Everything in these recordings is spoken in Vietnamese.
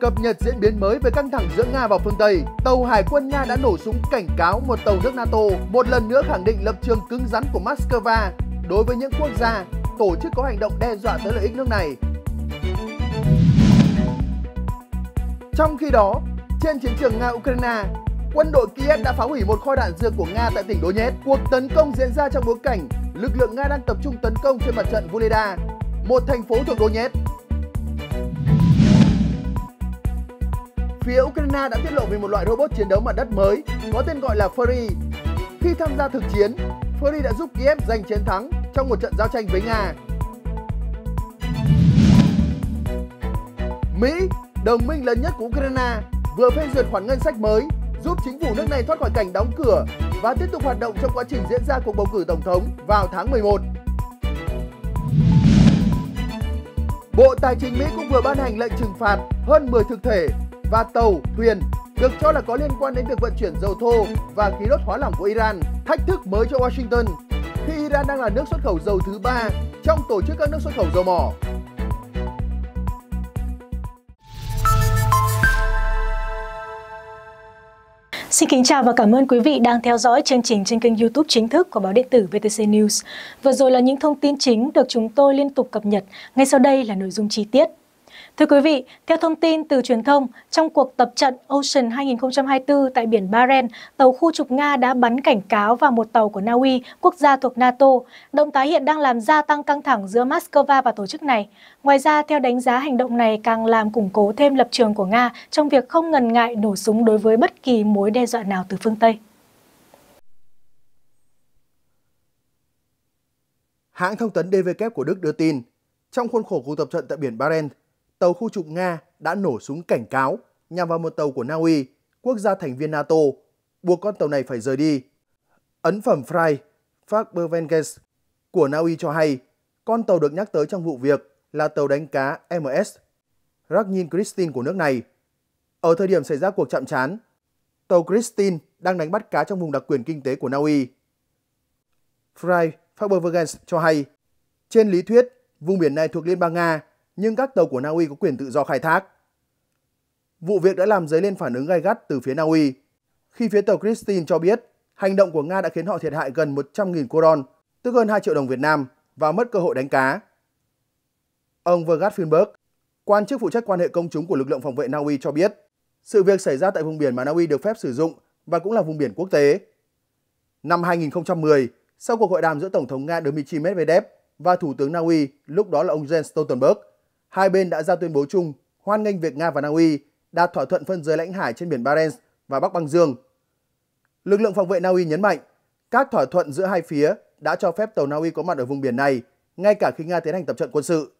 Cập nhật diễn biến mới về căng thẳng giữa Nga và phương Tây, tàu hải quân Nga đã nổ súng cảnh cáo một tàu nước NATO, một lần nữa khẳng định lập trường cứng rắn của Moscow đối với những quốc gia, tổ chức có hành động đe dọa tới lợi ích nước này. Trong khi đó, trên chiến trường Nga-Ukraine, quân đội Kiev đã phá hủy một kho đạn dược của Nga tại tỉnh Donetsk. Cuộc tấn công diễn ra trong bối cảnh lực lượng Nga đang tập trung tấn công trên mặt trận Voleda, một thành phố thuộc Donetsk phía Ukraine đã tiết lộ về một loại robot chiến đấu mặt đất mới có tên gọi là Fury. Khi tham gia thực chiến, Fury đã giúp Kiev giành chiến thắng trong một trận giao tranh với Nga. Mỹ, đồng minh lớn nhất của Ukraine, vừa phê duyệt khoản ngân sách mới giúp chính phủ nước này thoát khỏi cảnh đóng cửa và tiếp tục hoạt động trong quá trình diễn ra cuộc bầu cử tổng thống vào tháng 11. Bộ Tài chính Mỹ cũng vừa ban hành lệnh trừng phạt hơn 10 thực thể và tàu, thuyền được cho là có liên quan đến việc vận chuyển dầu thô và khí đốt hóa lỏng của Iran, thách thức mới cho Washington khi Iran đang là nước xuất khẩu dầu thứ ba trong tổ chức các nước xuất khẩu dầu mỏ. Xin kính chào và cảm ơn quý vị đang theo dõi chương trình trên kênh YouTube chính thức của báo điện tử VTC News. Vừa rồi là những thông tin chính được chúng tôi liên tục cập nhật. Ngay sau đây là nội dung chi tiết. Thưa quý vị, theo thông tin từ truyền thông, trong cuộc tập trận Ocean 2024 tại biển Baren, tàu khu trục Nga đã bắn cảnh cáo vào một tàu của Na Uy, quốc gia thuộc NATO. Động thái hiện đang làm gia tăng căng thẳng giữa Moscow và tổ chức này. Ngoài ra, theo đánh giá hành động này càng làm củng cố thêm lập trường của Nga trong việc không ngần ngại nổ súng đối với bất kỳ mối đe dọa nào từ phương Tây. Hãng thông tấn DW của Đức đưa tin, trong khuôn khổ cuộc tập trận tại biển Barents, tàu khu trục Nga đã nổ súng cảnh cáo nhằm vào một tàu của Na Uy, quốc gia thành viên NATO, buộc con tàu này phải rời đi. Ấn phẩm Fry, Frank Bervenges của Na Uy cho hay, con tàu được nhắc tới trong vụ việc là tàu đánh cá MS Ragnin Kristin của nước này. Ở thời điểm xảy ra cuộc chạm trán, tàu Kristin đang đánh bắt cá trong vùng đặc quyền kinh tế của Na Uy. Fry Fabervergens cho hay, trên lý thuyết, vùng biển này thuộc Liên bang Nga nhưng các tàu của Na Uy có quyền tự do khai thác. Vụ việc đã làm dấy lên phản ứng gay gắt từ phía Na Uy. Khi phía tàu Christine cho biết, hành động của Nga đã khiến họ thiệt hại gần 100.000 koron, tức hơn 2 triệu đồng Việt Nam, và mất cơ hội đánh cá. Ông Vergat Finberg, quan chức phụ trách quan hệ công chúng của lực lượng phòng vệ Na Uy cho biết, sự việc xảy ra tại vùng biển mà Na Uy được phép sử dụng và cũng là vùng biển quốc tế. Năm 2010, sau cuộc hội đàm giữa Tổng thống Nga Dmitry Medvedev và Thủ tướng Na Uy, lúc đó là ông Jens Stoltenberg, hai bên đã ra tuyên bố chung hoan nghênh việc Nga và Na Uy đạt thỏa thuận phân giới lãnh hải trên biển Barents và Bắc Băng Dương. Lực lượng phòng vệ Na Uy nhấn mạnh, các thỏa thuận giữa hai phía đã cho phép tàu Na Uy có mặt ở vùng biển này, ngay cả khi Nga tiến hành tập trận quân sự.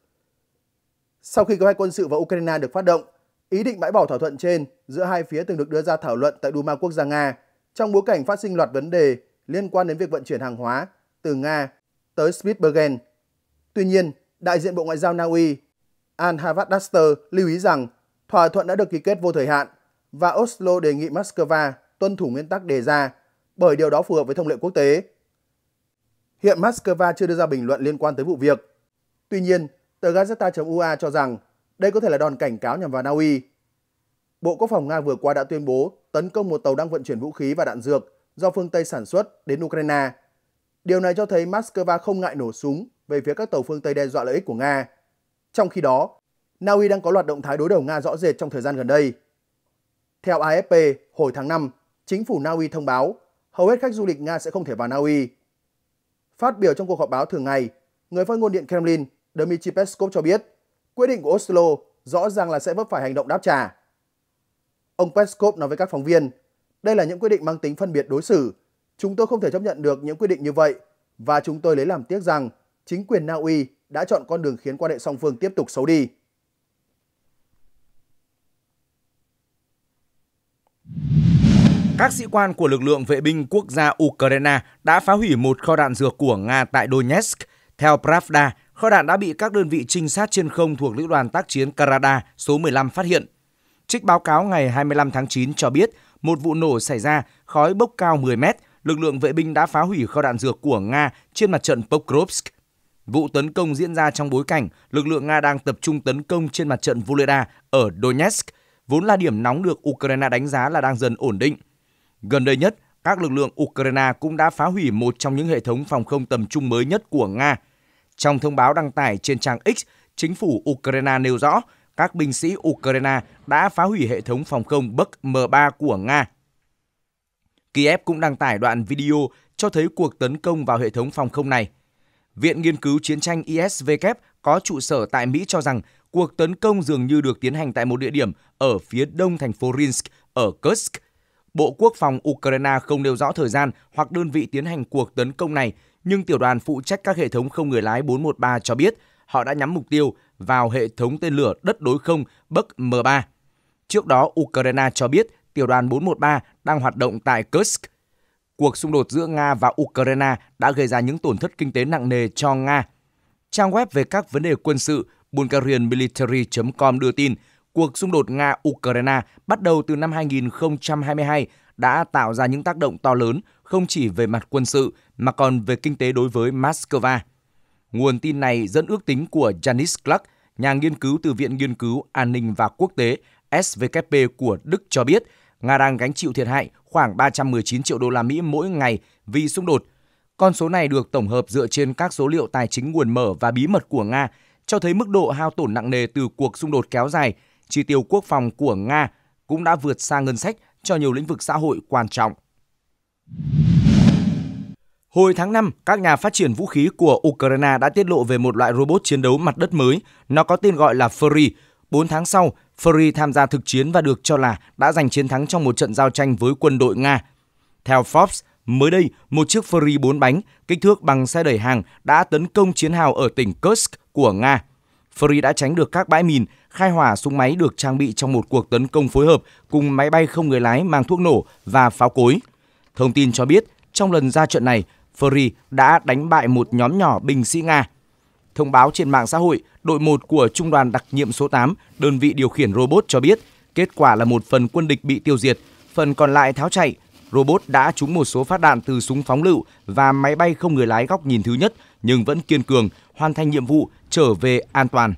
Sau khi kế hoạch quân sự vào Ukraine được phát động, ý định bãi bỏ thỏa thuận trên giữa hai phía từng được đưa ra thảo luận tại Duma quốc gia Nga trong bối cảnh phát sinh loạt vấn đề liên quan đến việc vận chuyển hàng hóa từ Nga tới Spitsbergen. Tuy nhiên, đại diện Bộ Ngoại giao Na Uy Al Harvard lưu ý rằng thỏa thuận đã được ký kết vô thời hạn và Oslo đề nghị Moscow tuân thủ nguyên tắc đề ra bởi điều đó phù hợp với thông lệ quốc tế. Hiện Moscow chưa đưa ra bình luận liên quan tới vụ việc. Tuy nhiên, tờ Gazeta.ua cho rằng đây có thể là đòn cảnh cáo nhằm vào Na Uy. Bộ Quốc phòng Nga vừa qua đã tuyên bố tấn công một tàu đang vận chuyển vũ khí và đạn dược do phương Tây sản xuất đến Ukraine. Điều này cho thấy Moscow không ngại nổ súng về phía các tàu phương Tây đe dọa lợi ích của Nga. Trong khi đó, Na Uy đang có loạt động thái đối đầu Nga rõ rệt trong thời gian gần đây. Theo AFP, hồi tháng 5, chính phủ Na Uy thông báo hầu hết khách du lịch Nga sẽ không thể vào Na Uy. Phát biểu trong cuộc họp báo thường ngày, người phát ngôn điện Kremlin Dmitry Peskov cho biết quyết định của Oslo rõ ràng là sẽ vấp phải hành động đáp trả. Ông Peskov nói với các phóng viên, đây là những quyết định mang tính phân biệt đối xử. Chúng tôi không thể chấp nhận được những quyết định như vậy và chúng tôi lấy làm tiếc rằng chính quyền Na Uy đã chọn con đường khiến quan hệ song phương tiếp tục xấu đi. Các sĩ quan của lực lượng vệ binh quốc gia Ukraine đã phá hủy một kho đạn dược của Nga tại Donetsk. Theo Pravda, kho đạn đã bị các đơn vị trinh sát trên không thuộc lữ đoàn tác chiến Karada số 15 phát hiện. Trích báo cáo ngày 25 tháng 9 cho biết, một vụ nổ xảy ra, khói bốc cao 10 mét, lực lượng vệ binh đã phá hủy kho đạn dược của Nga trên mặt trận Pokrovsk. Vụ tấn công diễn ra trong bối cảnh lực lượng Nga đang tập trung tấn công trên mặt trận Voleda ở Donetsk, vốn là điểm nóng được Ukraine đánh giá là đang dần ổn định. Gần đây nhất, các lực lượng Ukraine cũng đã phá hủy một trong những hệ thống phòng không tầm trung mới nhất của Nga. Trong thông báo đăng tải trên trang X, chính phủ Ukraine nêu rõ các binh sĩ Ukraine đã phá hủy hệ thống phòng không Buk M3 của Nga. Kiev cũng đăng tải đoạn video cho thấy cuộc tấn công vào hệ thống phòng không này – Viện Nghiên cứu Chiến tranh ISVK có trụ sở tại Mỹ cho rằng cuộc tấn công dường như được tiến hành tại một địa điểm ở phía đông thành phố Rinsk ở Kursk. Bộ Quốc phòng Ukraine không nêu rõ thời gian hoặc đơn vị tiến hành cuộc tấn công này, nhưng tiểu đoàn phụ trách các hệ thống không người lái 413 cho biết họ đã nhắm mục tiêu vào hệ thống tên lửa đất đối không Bắc M3. Trước đó, Ukraine cho biết tiểu đoàn 413 đang hoạt động tại Kursk, cuộc xung đột giữa Nga và Ukraine đã gây ra những tổn thất kinh tế nặng nề cho Nga. Trang web về các vấn đề quân sự bulgarianmilitary.com đưa tin, cuộc xung đột Nga-Ukraine bắt đầu từ năm 2022 đã tạo ra những tác động to lớn không chỉ về mặt quân sự mà còn về kinh tế đối với Moscow. Nguồn tin này dẫn ước tính của Janis Clark, nhà nghiên cứu từ Viện Nghiên cứu An ninh và Quốc tế SVKP của Đức cho biết Nga đang gánh chịu thiệt hại khoảng 319 triệu đô la Mỹ mỗi ngày vì xung đột. Con số này được tổng hợp dựa trên các số liệu tài chính nguồn mở và bí mật của Nga, cho thấy mức độ hao tổn nặng nề từ cuộc xung đột kéo dài, chi tiêu quốc phòng của Nga cũng đã vượt xa ngân sách cho nhiều lĩnh vực xã hội quan trọng. Hồi tháng 5, các nhà phát triển vũ khí của Ukraine đã tiết lộ về một loại robot chiến đấu mặt đất mới, nó có tên gọi là Fury. 4 tháng sau, Fury tham gia thực chiến và được cho là đã giành chiến thắng trong một trận giao tranh với quân đội Nga. Theo Forbes, mới đây, một chiếc Fury 4 bánh kích thước bằng xe đẩy hàng đã tấn công chiến hào ở tỉnh Kursk của Nga. Fury đã tránh được các bãi mìn, khai hỏa súng máy được trang bị trong một cuộc tấn công phối hợp cùng máy bay không người lái mang thuốc nổ và pháo cối. Thông tin cho biết, trong lần ra trận này, Fury đã đánh bại một nhóm nhỏ binh sĩ Nga – Thông báo trên mạng xã hội, đội 1 của Trung đoàn đặc nhiệm số 8, đơn vị điều khiển robot cho biết, kết quả là một phần quân địch bị tiêu diệt, phần còn lại tháo chạy. Robot đã trúng một số phát đạn từ súng phóng lựu và máy bay không người lái góc nhìn thứ nhất nhưng vẫn kiên cường, hoàn thành nhiệm vụ trở về an toàn.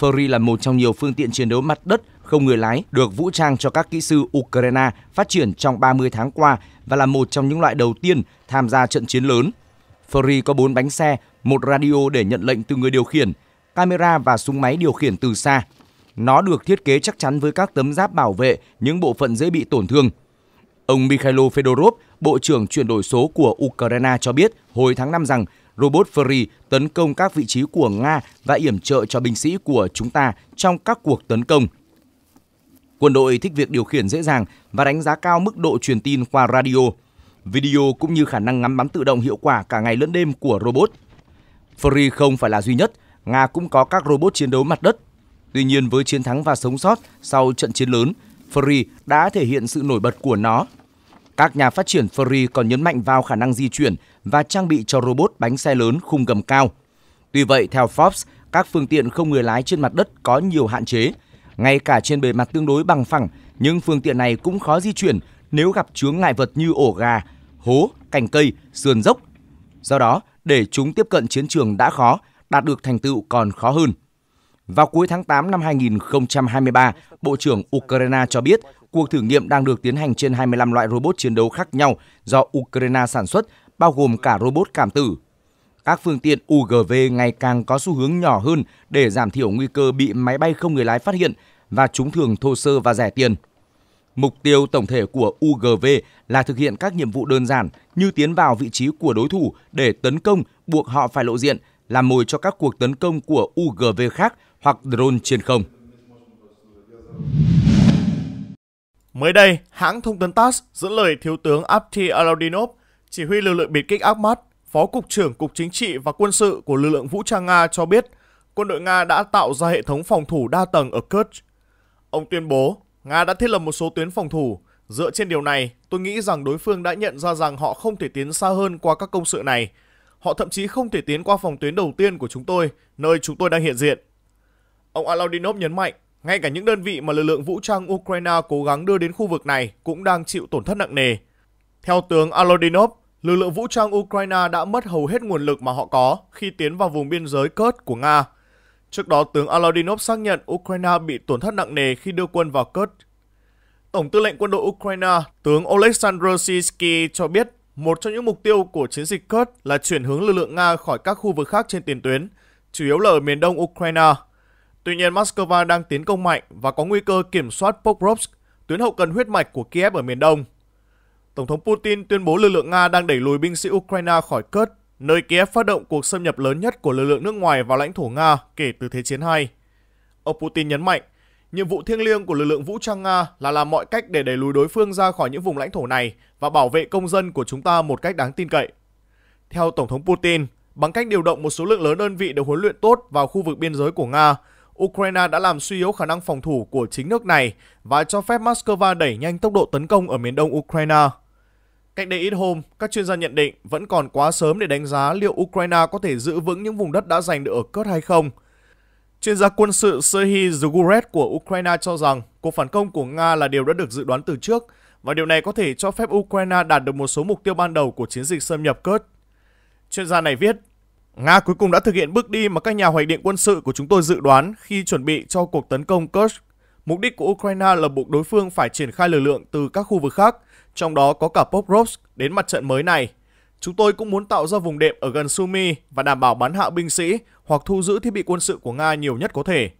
Fury là một trong nhiều phương tiện chiến đấu mặt đất không người lái được vũ trang cho các kỹ sư Ukraine phát triển trong 30 tháng qua và là một trong những loại đầu tiên tham gia trận chiến lớn Ferrari có 4 bánh xe, một radio để nhận lệnh từ người điều khiển, camera và súng máy điều khiển từ xa. Nó được thiết kế chắc chắn với các tấm giáp bảo vệ những bộ phận dễ bị tổn thương. Ông Mikhailo Fedorov, Bộ trưởng chuyển đổi số của Ukraine cho biết hồi tháng 5 rằng robot Fury tấn công các vị trí của Nga và yểm trợ cho binh sĩ của chúng ta trong các cuộc tấn công. Quân đội thích việc điều khiển dễ dàng và đánh giá cao mức độ truyền tin qua radio video cũng như khả năng ngắm bắn tự động hiệu quả cả ngày lẫn đêm của robot. Fury không phải là duy nhất, Nga cũng có các robot chiến đấu mặt đất. Tuy nhiên với chiến thắng và sống sót sau trận chiến lớn, Fury đã thể hiện sự nổi bật của nó. Các nhà phát triển Fury còn nhấn mạnh vào khả năng di chuyển và trang bị cho robot bánh xe lớn khung gầm cao. Tuy vậy, theo Forbes, các phương tiện không người lái trên mặt đất có nhiều hạn chế. Ngay cả trên bề mặt tương đối bằng phẳng, nhưng phương tiện này cũng khó di chuyển nếu gặp chướng ngại vật như ổ gà hố, cành cây, sườn dốc. Do đó, để chúng tiếp cận chiến trường đã khó, đạt được thành tựu còn khó hơn. Vào cuối tháng 8 năm 2023, Bộ trưởng Ukraine cho biết cuộc thử nghiệm đang được tiến hành trên 25 loại robot chiến đấu khác nhau do Ukraine sản xuất, bao gồm cả robot cảm tử. Các phương tiện UGV ngày càng có xu hướng nhỏ hơn để giảm thiểu nguy cơ bị máy bay không người lái phát hiện và chúng thường thô sơ và rẻ tiền. Mục tiêu tổng thể của UGV là thực hiện các nhiệm vụ đơn giản như tiến vào vị trí của đối thủ để tấn công, buộc họ phải lộ diện, làm mồi cho các cuộc tấn công của UGV khác hoặc drone trên không. Mới đây, hãng thông tấn TASS dẫn lời Thiếu tướng Abdi Aladinov, chỉ huy lực lượng biệt kích Akhmat, Phó Cục trưởng Cục Chính trị và Quân sự của lực lượng vũ trang Nga cho biết quân đội Nga đã tạo ra hệ thống phòng thủ đa tầng ở Kerch. Ông tuyên bố Nga đã thiết lập một số tuyến phòng thủ, Dựa trên điều này, tôi nghĩ rằng đối phương đã nhận ra rằng họ không thể tiến xa hơn qua các công sự này. Họ thậm chí không thể tiến qua phòng tuyến đầu tiên của chúng tôi, nơi chúng tôi đang hiện diện. Ông Alaudinov nhấn mạnh, ngay cả những đơn vị mà lực lượng vũ trang Ukraine cố gắng đưa đến khu vực này cũng đang chịu tổn thất nặng nề. Theo tướng Alodinov, lực lượng vũ trang Ukraine đã mất hầu hết nguồn lực mà họ có khi tiến vào vùng biên giới Kurt của Nga. Trước đó, tướng Alodinov xác nhận Ukraine bị tổn thất nặng nề khi đưa quân vào Kurt Tổng tư lệnh quân đội Ukraine, tướng Oleksandr Sisky cho biết một trong những mục tiêu của chiến dịch Kurd là chuyển hướng lực lượng Nga khỏi các khu vực khác trên tiền tuyến, chủ yếu là ở miền đông Ukraine. Tuy nhiên, Moscow đang tiến công mạnh và có nguy cơ kiểm soát Pokrovsk, tuyến hậu cần huyết mạch của Kiev ở miền đông. Tổng thống Putin tuyên bố lực lượng Nga đang đẩy lùi binh sĩ Ukraine khỏi Kurd, nơi Kiev phát động cuộc xâm nhập lớn nhất của lực lượng nước ngoài vào lãnh thổ Nga kể từ Thế chiến II. Ông Putin nhấn mạnh, Nhiệm vụ thiêng liêng của lực lượng vũ trang Nga là làm mọi cách để đẩy lùi đối phương ra khỏi những vùng lãnh thổ này và bảo vệ công dân của chúng ta một cách đáng tin cậy. Theo Tổng thống Putin, bằng cách điều động một số lượng lớn đơn vị được huấn luyện tốt vào khu vực biên giới của Nga, Ukraine đã làm suy yếu khả năng phòng thủ của chính nước này và cho phép Moscow đẩy nhanh tốc độ tấn công ở miền đông Ukraine. Cách đây ít hôm, các chuyên gia nhận định vẫn còn quá sớm để đánh giá liệu Ukraine có thể giữ vững những vùng đất đã giành được ở Kursk hay không – Chuyên gia quân sự Serhiy Zuguret của Ukraine cho rằng cuộc phản công của Nga là điều đã được dự đoán từ trước và điều này có thể cho phép Ukraine đạt được một số mục tiêu ban đầu của chiến dịch xâm nhập Kurd. Chuyên gia này viết, Nga cuối cùng đã thực hiện bước đi mà các nhà hoạch định quân sự của chúng tôi dự đoán khi chuẩn bị cho cuộc tấn công Kursk. Mục đích của Ukraine là buộc đối phương phải triển khai lực lượng từ các khu vực khác, trong đó có cả Pokrovsk đến mặt trận mới này. Chúng tôi cũng muốn tạo ra vùng đệm ở gần Sumy và đảm bảo bắn hạ binh sĩ hoặc thu giữ thiết bị quân sự của Nga nhiều nhất có thể.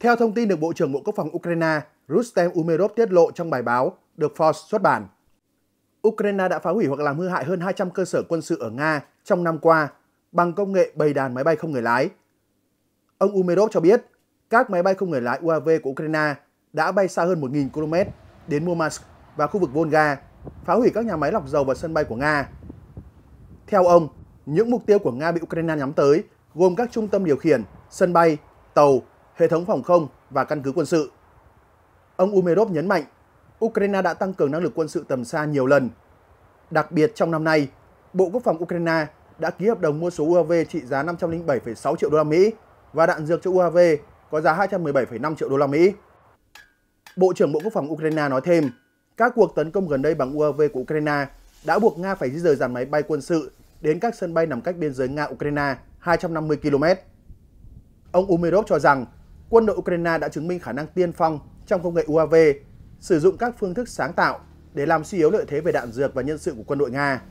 Theo thông tin được Bộ trưởng Bộ Quốc phòng Ukraine Rustem Umerov tiết lộ trong bài báo được Forbes xuất bản, Ukraine đã phá hủy hoặc làm hư hại hơn 200 cơ sở quân sự ở Nga trong năm qua bằng công nghệ bầy đàn máy bay không người lái. Ông Umerov cho biết, các máy bay không người lái UAV của Ukraine đã bay xa hơn 1.000 km đến Murmansk và khu vực Volga phá hủy các nhà máy lọc dầu và sân bay của Nga. Theo ông, những mục tiêu của Nga bị Ukraine nhắm tới gồm các trung tâm điều khiển, sân bay, tàu, hệ thống phòng không và căn cứ quân sự. Ông Umerov nhấn mạnh, Ukraine đã tăng cường năng lực quân sự tầm xa nhiều lần. Đặc biệt trong năm nay, Bộ Quốc phòng Ukraine đã ký hợp đồng mua số UAV trị giá 507,6 triệu đô la Mỹ và đạn dược cho UAV có giá 217,5 triệu đô la Mỹ. Bộ trưởng Bộ Quốc phòng Ukraine nói thêm, các cuộc tấn công gần đây bằng UAV của Ukraine đã buộc Nga phải di rời dàn máy bay quân sự đến các sân bay nằm cách biên giới Nga-Ukraine 250 km. Ông Umerov cho rằng quân đội Ukraine đã chứng minh khả năng tiên phong trong công nghệ UAV, sử dụng các phương thức sáng tạo để làm suy yếu lợi thế về đạn dược và nhân sự của quân đội Nga.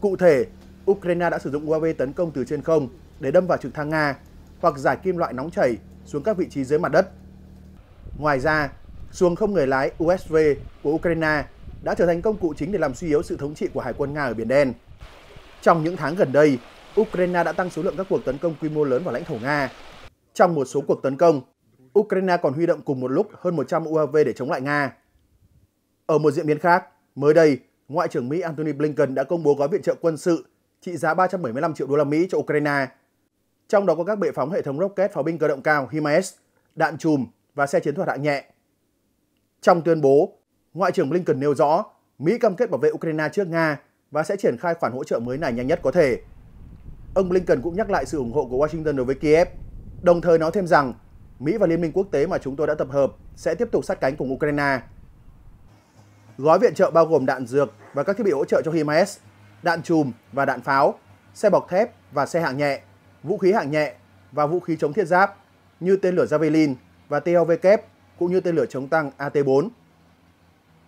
Cụ thể, Ukraine đã sử dụng UAV tấn công từ trên không để đâm vào trực thăng Nga hoặc giải kim loại nóng chảy xuống các vị trí dưới mặt đất. Ngoài ra, Xuồng không người lái USV của Ukraine đã trở thành công cụ chính để làm suy yếu sự thống trị của Hải quân Nga ở Biển Đen. Trong những tháng gần đây, Ukraine đã tăng số lượng các cuộc tấn công quy mô lớn vào lãnh thổ Nga. Trong một số cuộc tấn công, Ukraine còn huy động cùng một lúc hơn 100 UAV để chống lại Nga. Ở một diễn biến khác, mới đây, Ngoại trưởng Mỹ Antony Blinken đã công bố gói viện trợ quân sự trị giá 375 triệu đô la Mỹ cho Ukraine. Trong đó có các bệ phóng hệ thống rocket pháo binh cơ động cao HIMARS, đạn chùm và xe chiến thuật hạng nhẹ. Trong tuyên bố, Ngoại trưởng Blinken nêu rõ Mỹ cam kết bảo vệ Ukraine trước Nga và sẽ triển khai khoản hỗ trợ mới này nhanh nhất có thể. Ông Blinken cũng nhắc lại sự ủng hộ của Washington đối với Kiev, đồng thời nói thêm rằng Mỹ và Liên minh quốc tế mà chúng tôi đã tập hợp sẽ tiếp tục sát cánh cùng Ukraine. Gói viện trợ bao gồm đạn dược và các thiết bị hỗ trợ cho HIMARS, đạn chùm và đạn pháo, xe bọc thép và xe hạng nhẹ, vũ khí hạng nhẹ và vũ khí chống thiết giáp như tên lửa Javelin và TLV kép cũng như tên lửa chống tăng AT-4.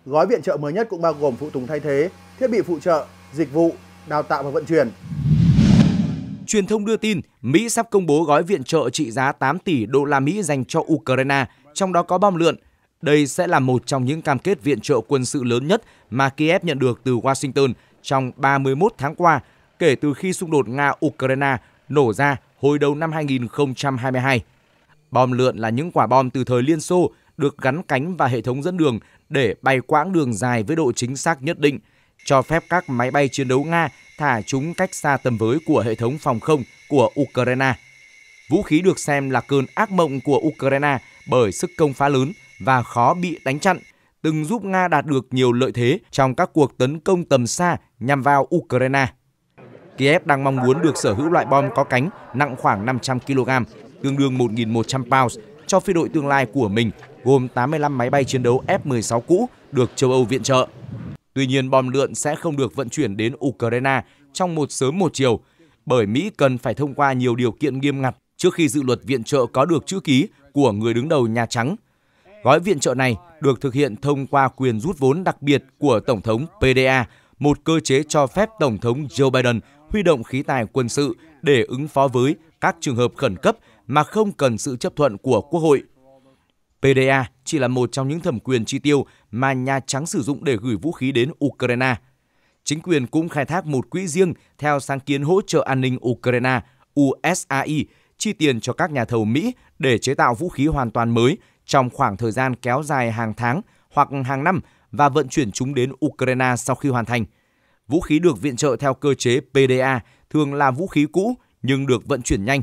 Gói viện trợ mới nhất cũng bao gồm phụ tùng thay thế, thiết bị phụ trợ, dịch vụ, đào tạo và vận chuyển. Truyền thông đưa tin, Mỹ sắp công bố gói viện trợ trị giá 8 tỷ đô la Mỹ dành cho Ukraine, trong đó có bom lượn. Đây sẽ là một trong những cam kết viện trợ quân sự lớn nhất mà Kiev nhận được từ Washington trong 31 tháng qua, kể từ khi xung đột Nga-Ukraine nổ ra hồi đầu năm 2022. Bom lượn là những quả bom từ thời Liên Xô được gắn cánh và hệ thống dẫn đường để bay quãng đường dài với độ chính xác nhất định, cho phép các máy bay chiến đấu Nga thả chúng cách xa tầm với của hệ thống phòng không của Ukraine. Vũ khí được xem là cơn ác mộng của Ukraine bởi sức công phá lớn và khó bị đánh chặn, từng giúp Nga đạt được nhiều lợi thế trong các cuộc tấn công tầm xa nhằm vào Ukraine. Kiev đang mong muốn được sở hữu loại bom có cánh nặng khoảng 500 kg, tương đương 1.100 pounds cho phi đội tương lai của mình gồm 85 máy bay chiến đấu F-16 cũ được châu Âu viện trợ. Tuy nhiên, bom lượn sẽ không được vận chuyển đến Ukraine trong một sớm một chiều, bởi Mỹ cần phải thông qua nhiều điều kiện nghiêm ngặt trước khi dự luật viện trợ có được chữ ký của người đứng đầu Nhà Trắng. Gói viện trợ này được thực hiện thông qua quyền rút vốn đặc biệt của Tổng thống PDA, một cơ chế cho phép Tổng thống Joe Biden huy động khí tài quân sự để ứng phó với các trường hợp khẩn cấp mà không cần sự chấp thuận của Quốc hội. PDA chỉ là một trong những thẩm quyền chi tiêu mà Nhà Trắng sử dụng để gửi vũ khí đến Ukraine. Chính quyền cũng khai thác một quỹ riêng theo sáng kiến hỗ trợ an ninh Ukraine USAI chi tiền cho các nhà thầu Mỹ để chế tạo vũ khí hoàn toàn mới trong khoảng thời gian kéo dài hàng tháng hoặc hàng năm và vận chuyển chúng đến Ukraine sau khi hoàn thành. Vũ khí được viện trợ theo cơ chế PDA thường là vũ khí cũ nhưng được vận chuyển nhanh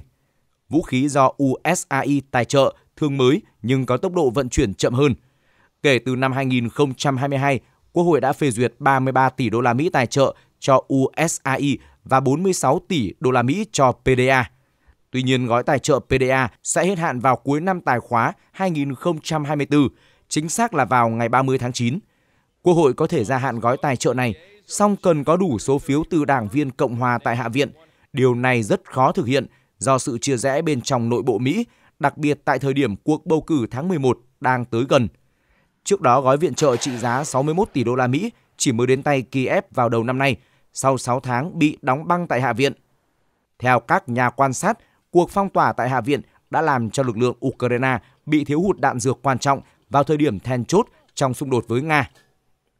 vũ khí do USAI tài trợ, thường mới nhưng có tốc độ vận chuyển chậm hơn. Kể từ năm 2022, Quốc hội đã phê duyệt 33 tỷ đô la Mỹ tài trợ cho USAI và 46 tỷ đô la Mỹ cho PDA. Tuy nhiên, gói tài trợ PDA sẽ hết hạn vào cuối năm tài khóa 2024, chính xác là vào ngày 30 tháng 9. Quốc hội có thể gia hạn gói tài trợ này, song cần có đủ số phiếu từ đảng viên Cộng hòa tại Hạ viện. Điều này rất khó thực hiện do sự chia rẽ bên trong nội bộ Mỹ, đặc biệt tại thời điểm cuộc bầu cử tháng 11 đang tới gần. Trước đó, gói viện trợ trị giá 61 tỷ đô la Mỹ chỉ mới đến tay Kiev vào đầu năm nay, sau 6 tháng bị đóng băng tại Hạ viện. Theo các nhà quan sát, cuộc phong tỏa tại Hạ viện đã làm cho lực lượng Ukraine bị thiếu hụt đạn dược quan trọng vào thời điểm then chốt trong xung đột với Nga.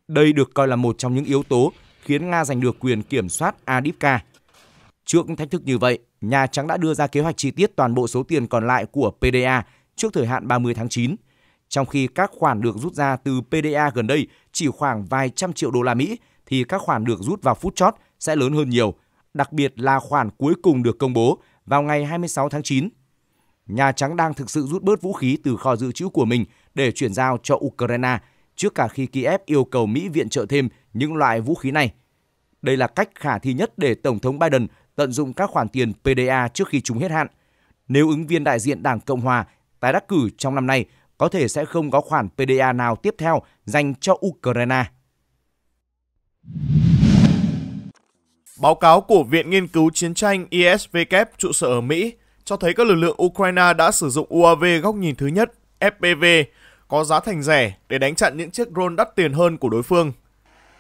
Đây được coi là một trong những yếu tố khiến Nga giành được quyền kiểm soát Adipka Trước thách thức như vậy, Nhà Trắng đã đưa ra kế hoạch chi tiết toàn bộ số tiền còn lại của PDA trước thời hạn 30 tháng 9, trong khi các khoản được rút ra từ PDA gần đây chỉ khoảng vài trăm triệu đô la Mỹ thì các khoản được rút vào phút chót sẽ lớn hơn nhiều, đặc biệt là khoản cuối cùng được công bố vào ngày 26 tháng 9. Nhà Trắng đang thực sự rút bớt vũ khí từ kho dự trữ của mình để chuyển giao cho Ukraine trước cả khi Kiev yêu cầu Mỹ viện trợ thêm những loại vũ khí này. Đây là cách khả thi nhất để Tổng thống Biden tận dụng các khoản tiền PDA trước khi chúng hết hạn. Nếu ứng viên đại diện Đảng Cộng Hòa tái đắc cử trong năm nay, có thể sẽ không có khoản PDA nào tiếp theo dành cho Ukraine. Báo cáo của Viện Nghiên cứu Chiến tranh ISW trụ sở ở Mỹ cho thấy các lực lượng Ukraine đã sử dụng UAV góc nhìn thứ nhất FPV có giá thành rẻ để đánh chặn những chiếc drone đắt tiền hơn của đối phương.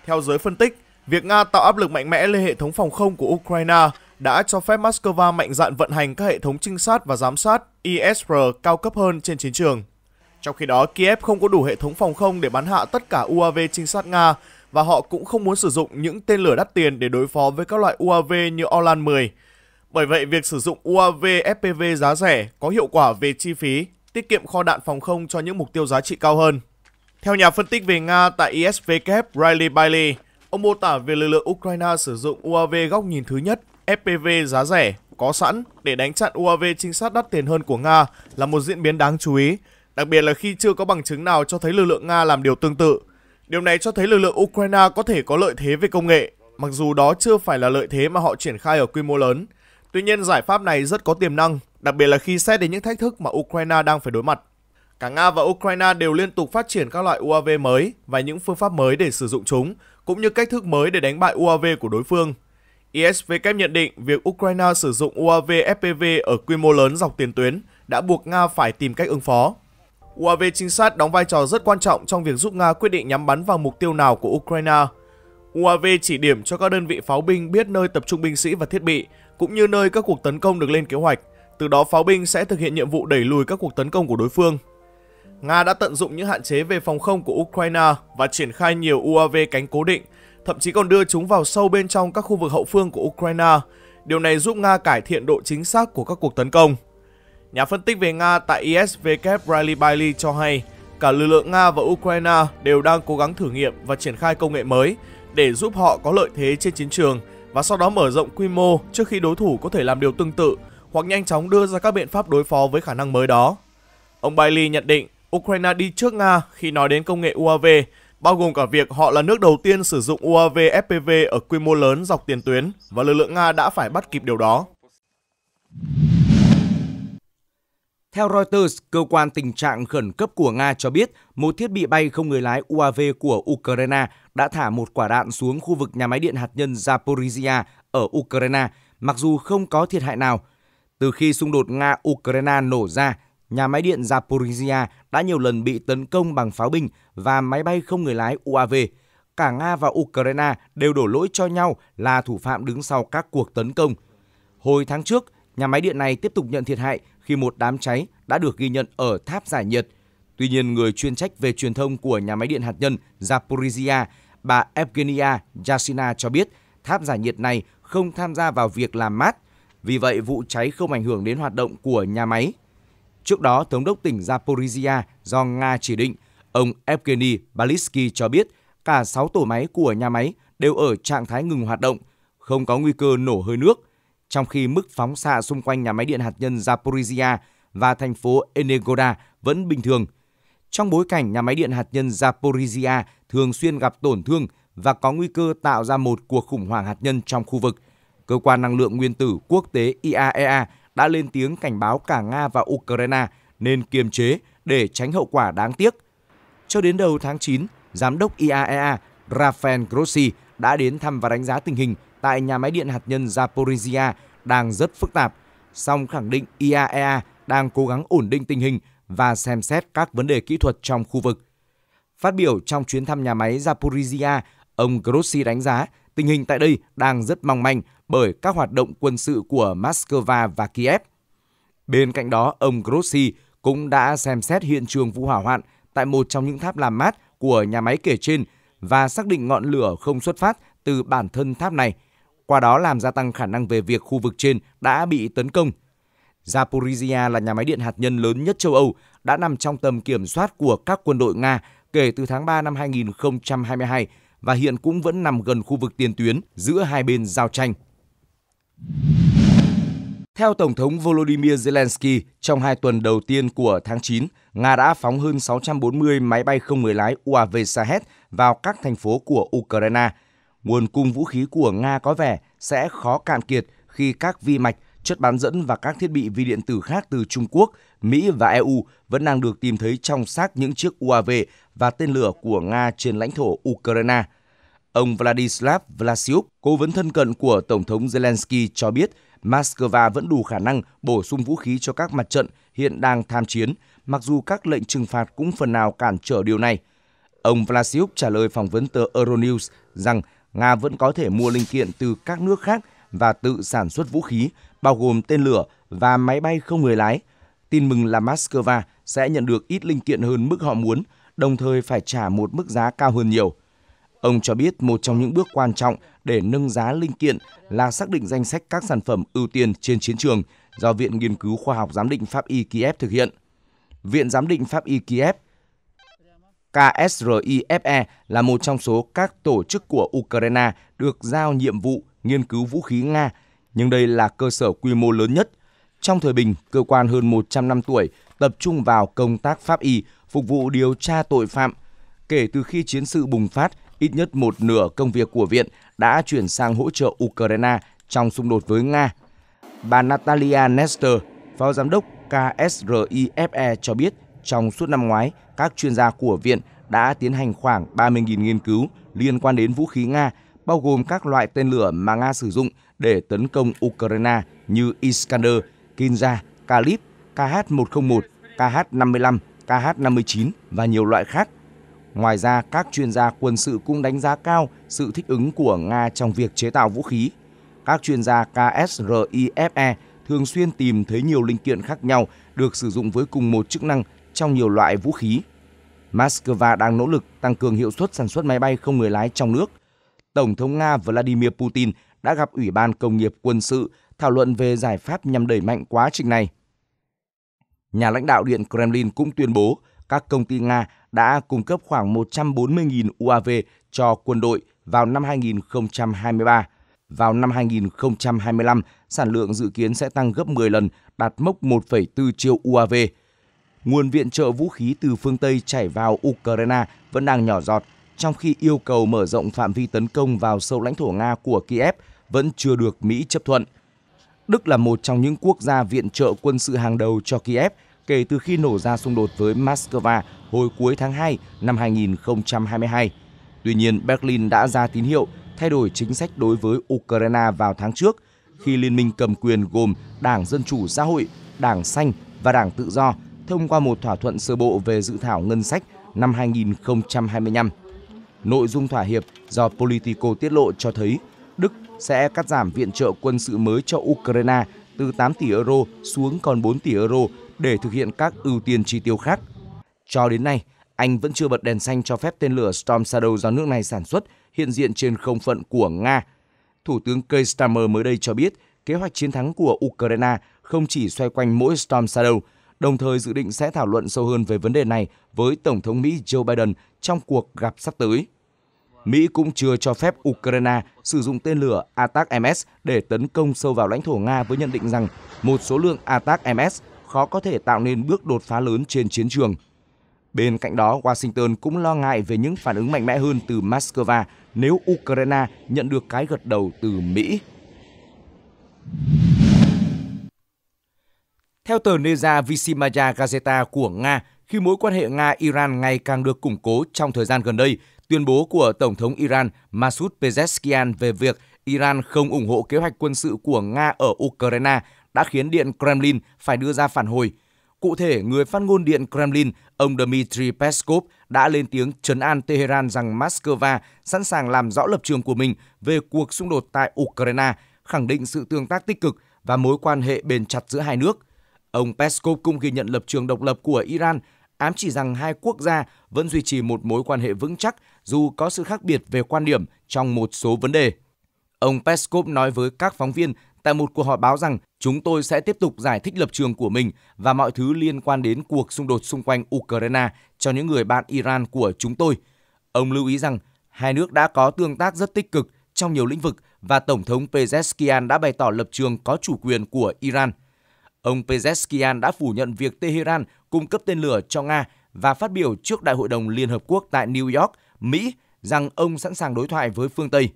Theo giới phân tích, việc Nga tạo áp lực mạnh mẽ lên hệ thống phòng không của Ukraine đã cho phép Moscow mạnh dạn vận hành các hệ thống trinh sát và giám sát ISR cao cấp hơn trên chiến trường. Trong khi đó, Kiev không có đủ hệ thống phòng không để bắn hạ tất cả UAV trinh sát Nga và họ cũng không muốn sử dụng những tên lửa đắt tiền để đối phó với các loại UAV như Orlan 10. Bởi vậy, việc sử dụng UAV FPV giá rẻ có hiệu quả về chi phí, tiết kiệm kho đạn phòng không cho những mục tiêu giá trị cao hơn. Theo nhà phân tích về Nga tại ISVK Riley Bailey, ông mô tả về lực lượng Ukraine sử dụng UAV góc nhìn thứ nhất FPV giá rẻ có sẵn để đánh chặn UAV trinh sát đắt tiền hơn của Nga là một diễn biến đáng chú ý, đặc biệt là khi chưa có bằng chứng nào cho thấy lực lượng Nga làm điều tương tự. Điều này cho thấy lực lượng Ukraine có thể có lợi thế về công nghệ, mặc dù đó chưa phải là lợi thế mà họ triển khai ở quy mô lớn. Tuy nhiên, giải pháp này rất có tiềm năng, đặc biệt là khi xét đến những thách thức mà Ukraine đang phải đối mặt. Cả Nga và Ukraine đều liên tục phát triển các loại UAV mới và những phương pháp mới để sử dụng chúng, cũng như cách thức mới để đánh bại UAV của đối phương. ISVK e nhận định việc Ukraine sử dụng UAV FPV ở quy mô lớn dọc tiền tuyến đã buộc Nga phải tìm cách ứng phó. UAV trinh sát đóng vai trò rất quan trọng trong việc giúp Nga quyết định nhắm bắn vào mục tiêu nào của Ukraine. UAV chỉ điểm cho các đơn vị pháo binh biết nơi tập trung binh sĩ và thiết bị, cũng như nơi các cuộc tấn công được lên kế hoạch. Từ đó pháo binh sẽ thực hiện nhiệm vụ đẩy lùi các cuộc tấn công của đối phương. Nga đã tận dụng những hạn chế về phòng không của Ukraine và triển khai nhiều UAV cánh cố định thậm chí còn đưa chúng vào sâu bên trong các khu vực hậu phương của Ukraine. Điều này giúp Nga cải thiện độ chính xác của các cuộc tấn công. Nhà phân tích về Nga tại ISW Riley Bailey cho hay, cả lực lượng Nga và Ukraine đều đang cố gắng thử nghiệm và triển khai công nghệ mới để giúp họ có lợi thế trên chiến trường và sau đó mở rộng quy mô trước khi đối thủ có thể làm điều tương tự hoặc nhanh chóng đưa ra các biện pháp đối phó với khả năng mới đó. Ông Bailey nhận định Ukraine đi trước Nga khi nói đến công nghệ UAV bao gồm cả việc họ là nước đầu tiên sử dụng UAV FPV ở quy mô lớn dọc tiền tuyến và lực lượng Nga đã phải bắt kịp điều đó. Theo Reuters, cơ quan tình trạng khẩn cấp của Nga cho biết một thiết bị bay không người lái UAV của Ukraine đã thả một quả đạn xuống khu vực nhà máy điện hạt nhân Zaporizhia ở Ukraine, mặc dù không có thiệt hại nào. Từ khi xung đột Nga-Ukraine nổ ra, nhà máy điện Zaporizhia đã nhiều lần bị tấn công bằng pháo binh và máy bay không người lái UAV. Cả Nga và Ukraine đều đổ lỗi cho nhau là thủ phạm đứng sau các cuộc tấn công. Hồi tháng trước, nhà máy điện này tiếp tục nhận thiệt hại khi một đám cháy đã được ghi nhận ở tháp giải nhiệt. Tuy nhiên, người chuyên trách về truyền thông của nhà máy điện hạt nhân Zaporizhia, bà Evgenia Yasina cho biết tháp giải nhiệt này không tham gia vào việc làm mát. Vì vậy, vụ cháy không ảnh hưởng đến hoạt động của nhà máy. Trước đó, Thống đốc tỉnh Zaporizhia do Nga chỉ định, ông Evgeny Balitsky cho biết cả 6 tổ máy của nhà máy đều ở trạng thái ngừng hoạt động, không có nguy cơ nổ hơi nước, trong khi mức phóng xạ xung quanh nhà máy điện hạt nhân Zaporizhia và thành phố Enegoda vẫn bình thường. Trong bối cảnh nhà máy điện hạt nhân Zaporizhia thường xuyên gặp tổn thương và có nguy cơ tạo ra một cuộc khủng hoảng hạt nhân trong khu vực, cơ quan năng lượng nguyên tử quốc tế IAEA e đã lên tiếng cảnh báo cả Nga và Ukraine nên kiềm chế để tránh hậu quả đáng tiếc. Cho đến đầu tháng 9, Giám đốc IAEA e Rafael Grossi đã đến thăm và đánh giá tình hình tại nhà máy điện hạt nhân Zaporizhia đang rất phức tạp, song khẳng định IAEA e đang cố gắng ổn định tình hình và xem xét các vấn đề kỹ thuật trong khu vực. Phát biểu trong chuyến thăm nhà máy Zaporizhia, ông Grossi đánh giá tình hình tại đây đang rất mong manh bởi các hoạt động quân sự của Moscow và Kiev. Bên cạnh đó, ông Grossi cũng đã xem xét hiện trường vụ hỏa hoạn tại một trong những tháp làm mát của nhà máy kể trên và xác định ngọn lửa không xuất phát từ bản thân tháp này, qua đó làm gia tăng khả năng về việc khu vực trên đã bị tấn công. Zaporizhia là nhà máy điện hạt nhân lớn nhất châu Âu, đã nằm trong tầm kiểm soát của các quân đội Nga kể từ tháng 3 năm 2022 và hiện cũng vẫn nằm gần khu vực tiền tuyến giữa hai bên giao tranh. Theo Tổng thống Volodymyr Zelensky, trong hai tuần đầu tiên của tháng 9, Nga đã phóng hơn 640 máy bay không người lái UAV Shahed vào các thành phố của Ukraine. Nguồn cung vũ khí của Nga có vẻ sẽ khó cạn kiệt khi các vi mạch chất bán dẫn và các thiết bị vi điện tử khác từ Trung Quốc, Mỹ và EU vẫn đang được tìm thấy trong xác những chiếc UAV và tên lửa của Nga trên lãnh thổ Ukraine. Ông Vladislav Vlasiuk, cố vấn thân cận của Tổng thống Zelensky cho biết Moscow vẫn đủ khả năng bổ sung vũ khí cho các mặt trận hiện đang tham chiến, mặc dù các lệnh trừng phạt cũng phần nào cản trở điều này. Ông Vlasiuk trả lời phỏng vấn tờ Euronews rằng Nga vẫn có thể mua linh kiện từ các nước khác và tự sản xuất vũ khí bao gồm tên lửa và máy bay không người lái. Tin mừng là Moscow sẽ nhận được ít linh kiện hơn mức họ muốn, đồng thời phải trả một mức giá cao hơn nhiều. Ông cho biết một trong những bước quan trọng để nâng giá linh kiện là xác định danh sách các sản phẩm ưu tiên trên chiến trường do Viện Nghiên cứu Khoa học Giám định Pháp y Kiev thực hiện. Viện Giám định Pháp y Kiev KSRIFE là một trong số các tổ chức của Ukraine được giao nhiệm vụ nghiên cứu vũ khí Nga nhưng đây là cơ sở quy mô lớn nhất. Trong thời bình, cơ quan hơn 100 năm tuổi tập trung vào công tác pháp y, phục vụ điều tra tội phạm. Kể từ khi chiến sự bùng phát, ít nhất một nửa công việc của viện đã chuyển sang hỗ trợ Ukraine trong xung đột với Nga. Bà Natalia Nestor, phó giám đốc KSRIFE cho biết trong suốt năm ngoái, các chuyên gia của viện đã tiến hành khoảng 30.000 nghiên cứu liên quan đến vũ khí Nga bao gồm các loại tên lửa mà Nga sử dụng để tấn công Ukraine như Iskander, Kinza, Kalib, KH-101, KH-55, KH-59 và nhiều loại khác. Ngoài ra, các chuyên gia quân sự cũng đánh giá cao sự thích ứng của Nga trong việc chế tạo vũ khí. Các chuyên gia KSRIFE thường xuyên tìm thấy nhiều linh kiện khác nhau được sử dụng với cùng một chức năng trong nhiều loại vũ khí. Moscow đang nỗ lực tăng cường hiệu suất sản xuất máy bay không người lái trong nước – Tổng thống Nga Vladimir Putin đã gặp Ủy ban Công nghiệp Quân sự thảo luận về giải pháp nhằm đẩy mạnh quá trình này. Nhà lãnh đạo Điện Kremlin cũng tuyên bố các công ty Nga đã cung cấp khoảng 140.000 UAV cho quân đội vào năm 2023. Vào năm 2025, sản lượng dự kiến sẽ tăng gấp 10 lần, đạt mốc 1,4 triệu UAV. Nguồn viện trợ vũ khí từ phương Tây chảy vào Ukraine vẫn đang nhỏ giọt trong khi yêu cầu mở rộng phạm vi tấn công vào sâu lãnh thổ Nga của Kiev vẫn chưa được Mỹ chấp thuận. Đức là một trong những quốc gia viện trợ quân sự hàng đầu cho Kiev kể từ khi nổ ra xung đột với Moscow hồi cuối tháng 2 năm 2022. Tuy nhiên, Berlin đã ra tín hiệu thay đổi chính sách đối với Ukraine vào tháng trước, khi liên minh cầm quyền gồm Đảng Dân Chủ Xã hội, Đảng Xanh và Đảng Tự Do thông qua một thỏa thuận sơ bộ về dự thảo ngân sách năm 2025. Nội dung thỏa hiệp do Politico tiết lộ cho thấy Đức sẽ cắt giảm viện trợ quân sự mới cho Ukraine từ 8 tỷ euro xuống còn 4 tỷ euro để thực hiện các ưu tiên chi tiêu khác. Cho đến nay, Anh vẫn chưa bật đèn xanh cho phép tên lửa Storm Shadow do nước này sản xuất hiện diện trên không phận của Nga. Thủ tướng Keir Starmer mới đây cho biết kế hoạch chiến thắng của Ukraine không chỉ xoay quanh mỗi Storm Shadow, đồng thời dự định sẽ thảo luận sâu hơn về vấn đề này với Tổng thống Mỹ Joe Biden trong cuộc gặp sắp tới. Mỹ cũng chưa cho phép Ukraine sử dụng tên lửa ATAC-MS để tấn công sâu vào lãnh thổ Nga với nhận định rằng một số lượng ATAC-MS khó có thể tạo nên bước đột phá lớn trên chiến trường. Bên cạnh đó, Washington cũng lo ngại về những phản ứng mạnh mẽ hơn từ Moscow nếu Ukraine nhận được cái gật đầu từ Mỹ. Theo tờ Neza Visimaya Gazeta của Nga, khi mối quan hệ Nga-Iran ngày càng được củng cố trong thời gian gần đây, tuyên bố của Tổng thống Iran Masoud Pezeshkian về việc Iran không ủng hộ kế hoạch quân sự của Nga ở Ukraine đã khiến Điện Kremlin phải đưa ra phản hồi. Cụ thể, người phát ngôn Điện Kremlin, ông Dmitry Peskov đã lên tiếng trấn an Tehran rằng Moscow sẵn sàng làm rõ lập trường của mình về cuộc xung đột tại Ukraine, khẳng định sự tương tác tích cực và mối quan hệ bền chặt giữa hai nước. Ông Peskov cũng ghi nhận lập trường độc lập của Iran, ám chỉ rằng hai quốc gia vẫn duy trì một mối quan hệ vững chắc dù có sự khác biệt về quan điểm trong một số vấn đề. Ông Peskov nói với các phóng viên tại một cuộc họp báo rằng chúng tôi sẽ tiếp tục giải thích lập trường của mình và mọi thứ liên quan đến cuộc xung đột xung quanh Ukraine cho những người bạn Iran của chúng tôi. Ông lưu ý rằng hai nước đã có tương tác rất tích cực trong nhiều lĩnh vực và Tổng thống Pezeskian đã bày tỏ lập trường có chủ quyền của Iran. Ông Pezeskian đã phủ nhận việc Tehran cung cấp tên lửa cho Nga và phát biểu trước Đại hội đồng Liên Hợp Quốc tại New York Mỹ rằng ông sẵn sàng đối thoại với phương Tây.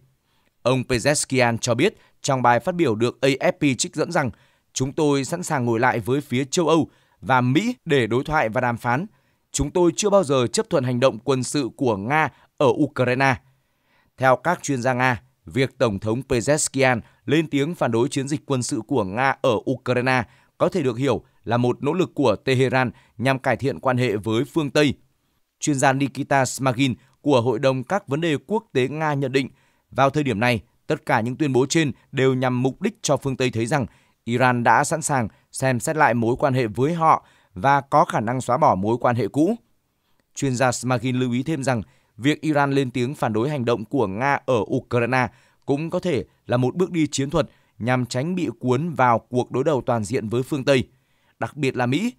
Ông Pezeskian cho biết trong bài phát biểu được AFP trích dẫn rằng chúng tôi sẵn sàng ngồi lại với phía châu Âu và Mỹ để đối thoại và đàm phán. Chúng tôi chưa bao giờ chấp thuận hành động quân sự của Nga ở Ukraine. Theo các chuyên gia Nga, việc Tổng thống Pezeskian lên tiếng phản đối chiến dịch quân sự của Nga ở Ukraine có thể được hiểu là một nỗ lực của Tehran nhằm cải thiện quan hệ với phương Tây. Chuyên gia Nikita Smagin của Hội đồng các vấn đề quốc tế Nga nhận định, vào thời điểm này, tất cả những tuyên bố trên đều nhằm mục đích cho phương Tây thấy rằng Iran đã sẵn sàng xem xét lại mối quan hệ với họ và có khả năng xóa bỏ mối quan hệ cũ. Chuyên gia Smagin lưu ý thêm rằng, việc Iran lên tiếng phản đối hành động của Nga ở Ukraine cũng có thể là một bước đi chiến thuật nhằm tránh bị cuốn vào cuộc đối đầu toàn diện với phương Tây, đặc biệt là Mỹ.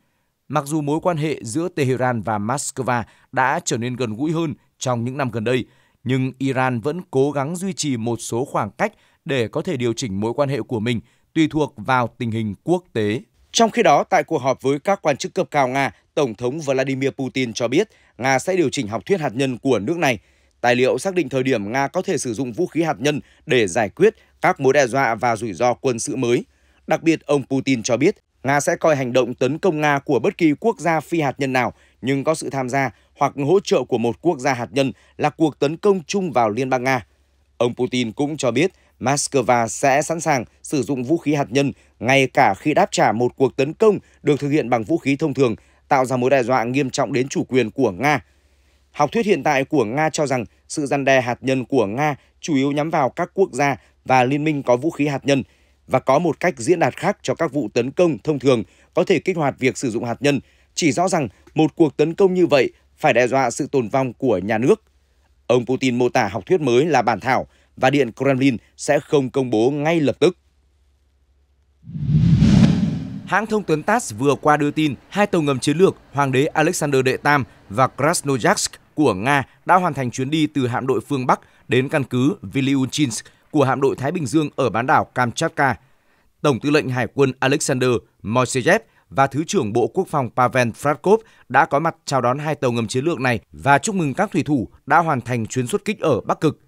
Mặc dù mối quan hệ giữa Tehran và Moscow đã trở nên gần gũi hơn trong những năm gần đây, nhưng Iran vẫn cố gắng duy trì một số khoảng cách để có thể điều chỉnh mối quan hệ của mình tùy thuộc vào tình hình quốc tế. Trong khi đó, tại cuộc họp với các quan chức cấp cao Nga, Tổng thống Vladimir Putin cho biết Nga sẽ điều chỉnh học thuyết hạt nhân của nước này. Tài liệu xác định thời điểm Nga có thể sử dụng vũ khí hạt nhân để giải quyết các mối đe dọa và rủi ro quân sự mới. Đặc biệt, ông Putin cho biết Nga sẽ coi hành động tấn công Nga của bất kỳ quốc gia phi hạt nhân nào nhưng có sự tham gia hoặc hỗ trợ của một quốc gia hạt nhân là cuộc tấn công chung vào Liên bang Nga. Ông Putin cũng cho biết Moscow sẽ sẵn sàng sử dụng vũ khí hạt nhân ngay cả khi đáp trả một cuộc tấn công được thực hiện bằng vũ khí thông thường, tạo ra mối đe dọa nghiêm trọng đến chủ quyền của Nga. Học thuyết hiện tại của Nga cho rằng sự gian đe hạt nhân của Nga chủ yếu nhắm vào các quốc gia và liên minh có vũ khí hạt nhân và có một cách diễn đạt khác cho các vụ tấn công thông thường có thể kích hoạt việc sử dụng hạt nhân, chỉ rõ rằng một cuộc tấn công như vậy phải đe dọa sự tồn vong của nhà nước. Ông Putin mô tả học thuyết mới là bản thảo và Điện Kremlin sẽ không công bố ngay lập tức. Hãng thông tấn TASS vừa qua đưa tin hai tàu ngầm chiến lược Hoàng đế Alexander Đệ Tam và Krasnoyarsk của Nga đã hoàn thành chuyến đi từ hạm đội phương Bắc đến căn cứ Vilyuchinsk của hạm đội Thái Bình Dương ở bán đảo Kamchatka. Tổng tư lệnh Hải quân Alexander Moiseyev và Thứ trưởng Bộ Quốc phòng Pavel Fratkov đã có mặt chào đón hai tàu ngầm chiến lược này và chúc mừng các thủy thủ đã hoàn thành chuyến xuất kích ở Bắc Cực.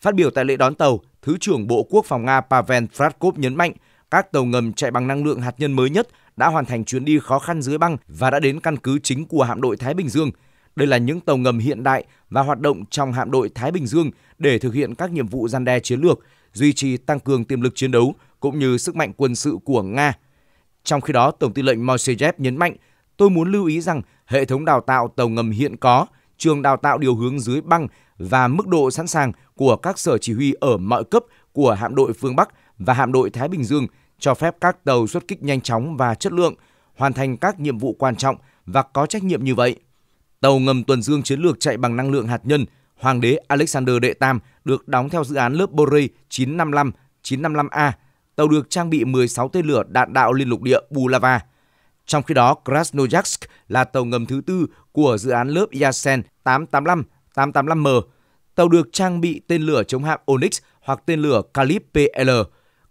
Phát biểu tại lễ đón tàu, Thứ trưởng Bộ Quốc phòng Nga Pavel Fratkov nhấn mạnh các tàu ngầm chạy bằng năng lượng hạt nhân mới nhất đã hoàn thành chuyến đi khó khăn dưới băng và đã đến căn cứ chính của hạm đội Thái Bình Dương. Đây là những tàu ngầm hiện đại và hoạt động trong hạm đội Thái Bình Dương để thực hiện các nhiệm vụ gian đe chiến lược, duy trì tăng cường tiềm lực chiến đấu cũng như sức mạnh quân sự của Nga trong khi đó, Tổng tư lệnh Moisejev nhấn mạnh, tôi muốn lưu ý rằng hệ thống đào tạo tàu ngầm hiện có, trường đào tạo điều hướng dưới băng và mức độ sẵn sàng của các sở chỉ huy ở mọi cấp của hạm đội phương Bắc và hạm đội Thái Bình Dương cho phép các tàu xuất kích nhanh chóng và chất lượng, hoàn thành các nhiệm vụ quan trọng và có trách nhiệm như vậy. Tàu ngầm tuần dương chiến lược chạy bằng năng lượng hạt nhân Hoàng đế Alexander Đệ Tam được đóng theo dự án lớp Borei 955 955A tàu được trang bị 16 tên lửa đạn đạo liên lục địa Bulava. Trong khi đó, Krasnoyarsk là tàu ngầm thứ tư của dự án lớp Yasen 885-885M. Tàu được trang bị tên lửa chống hạm Onyx hoặc tên lửa Kalib PL.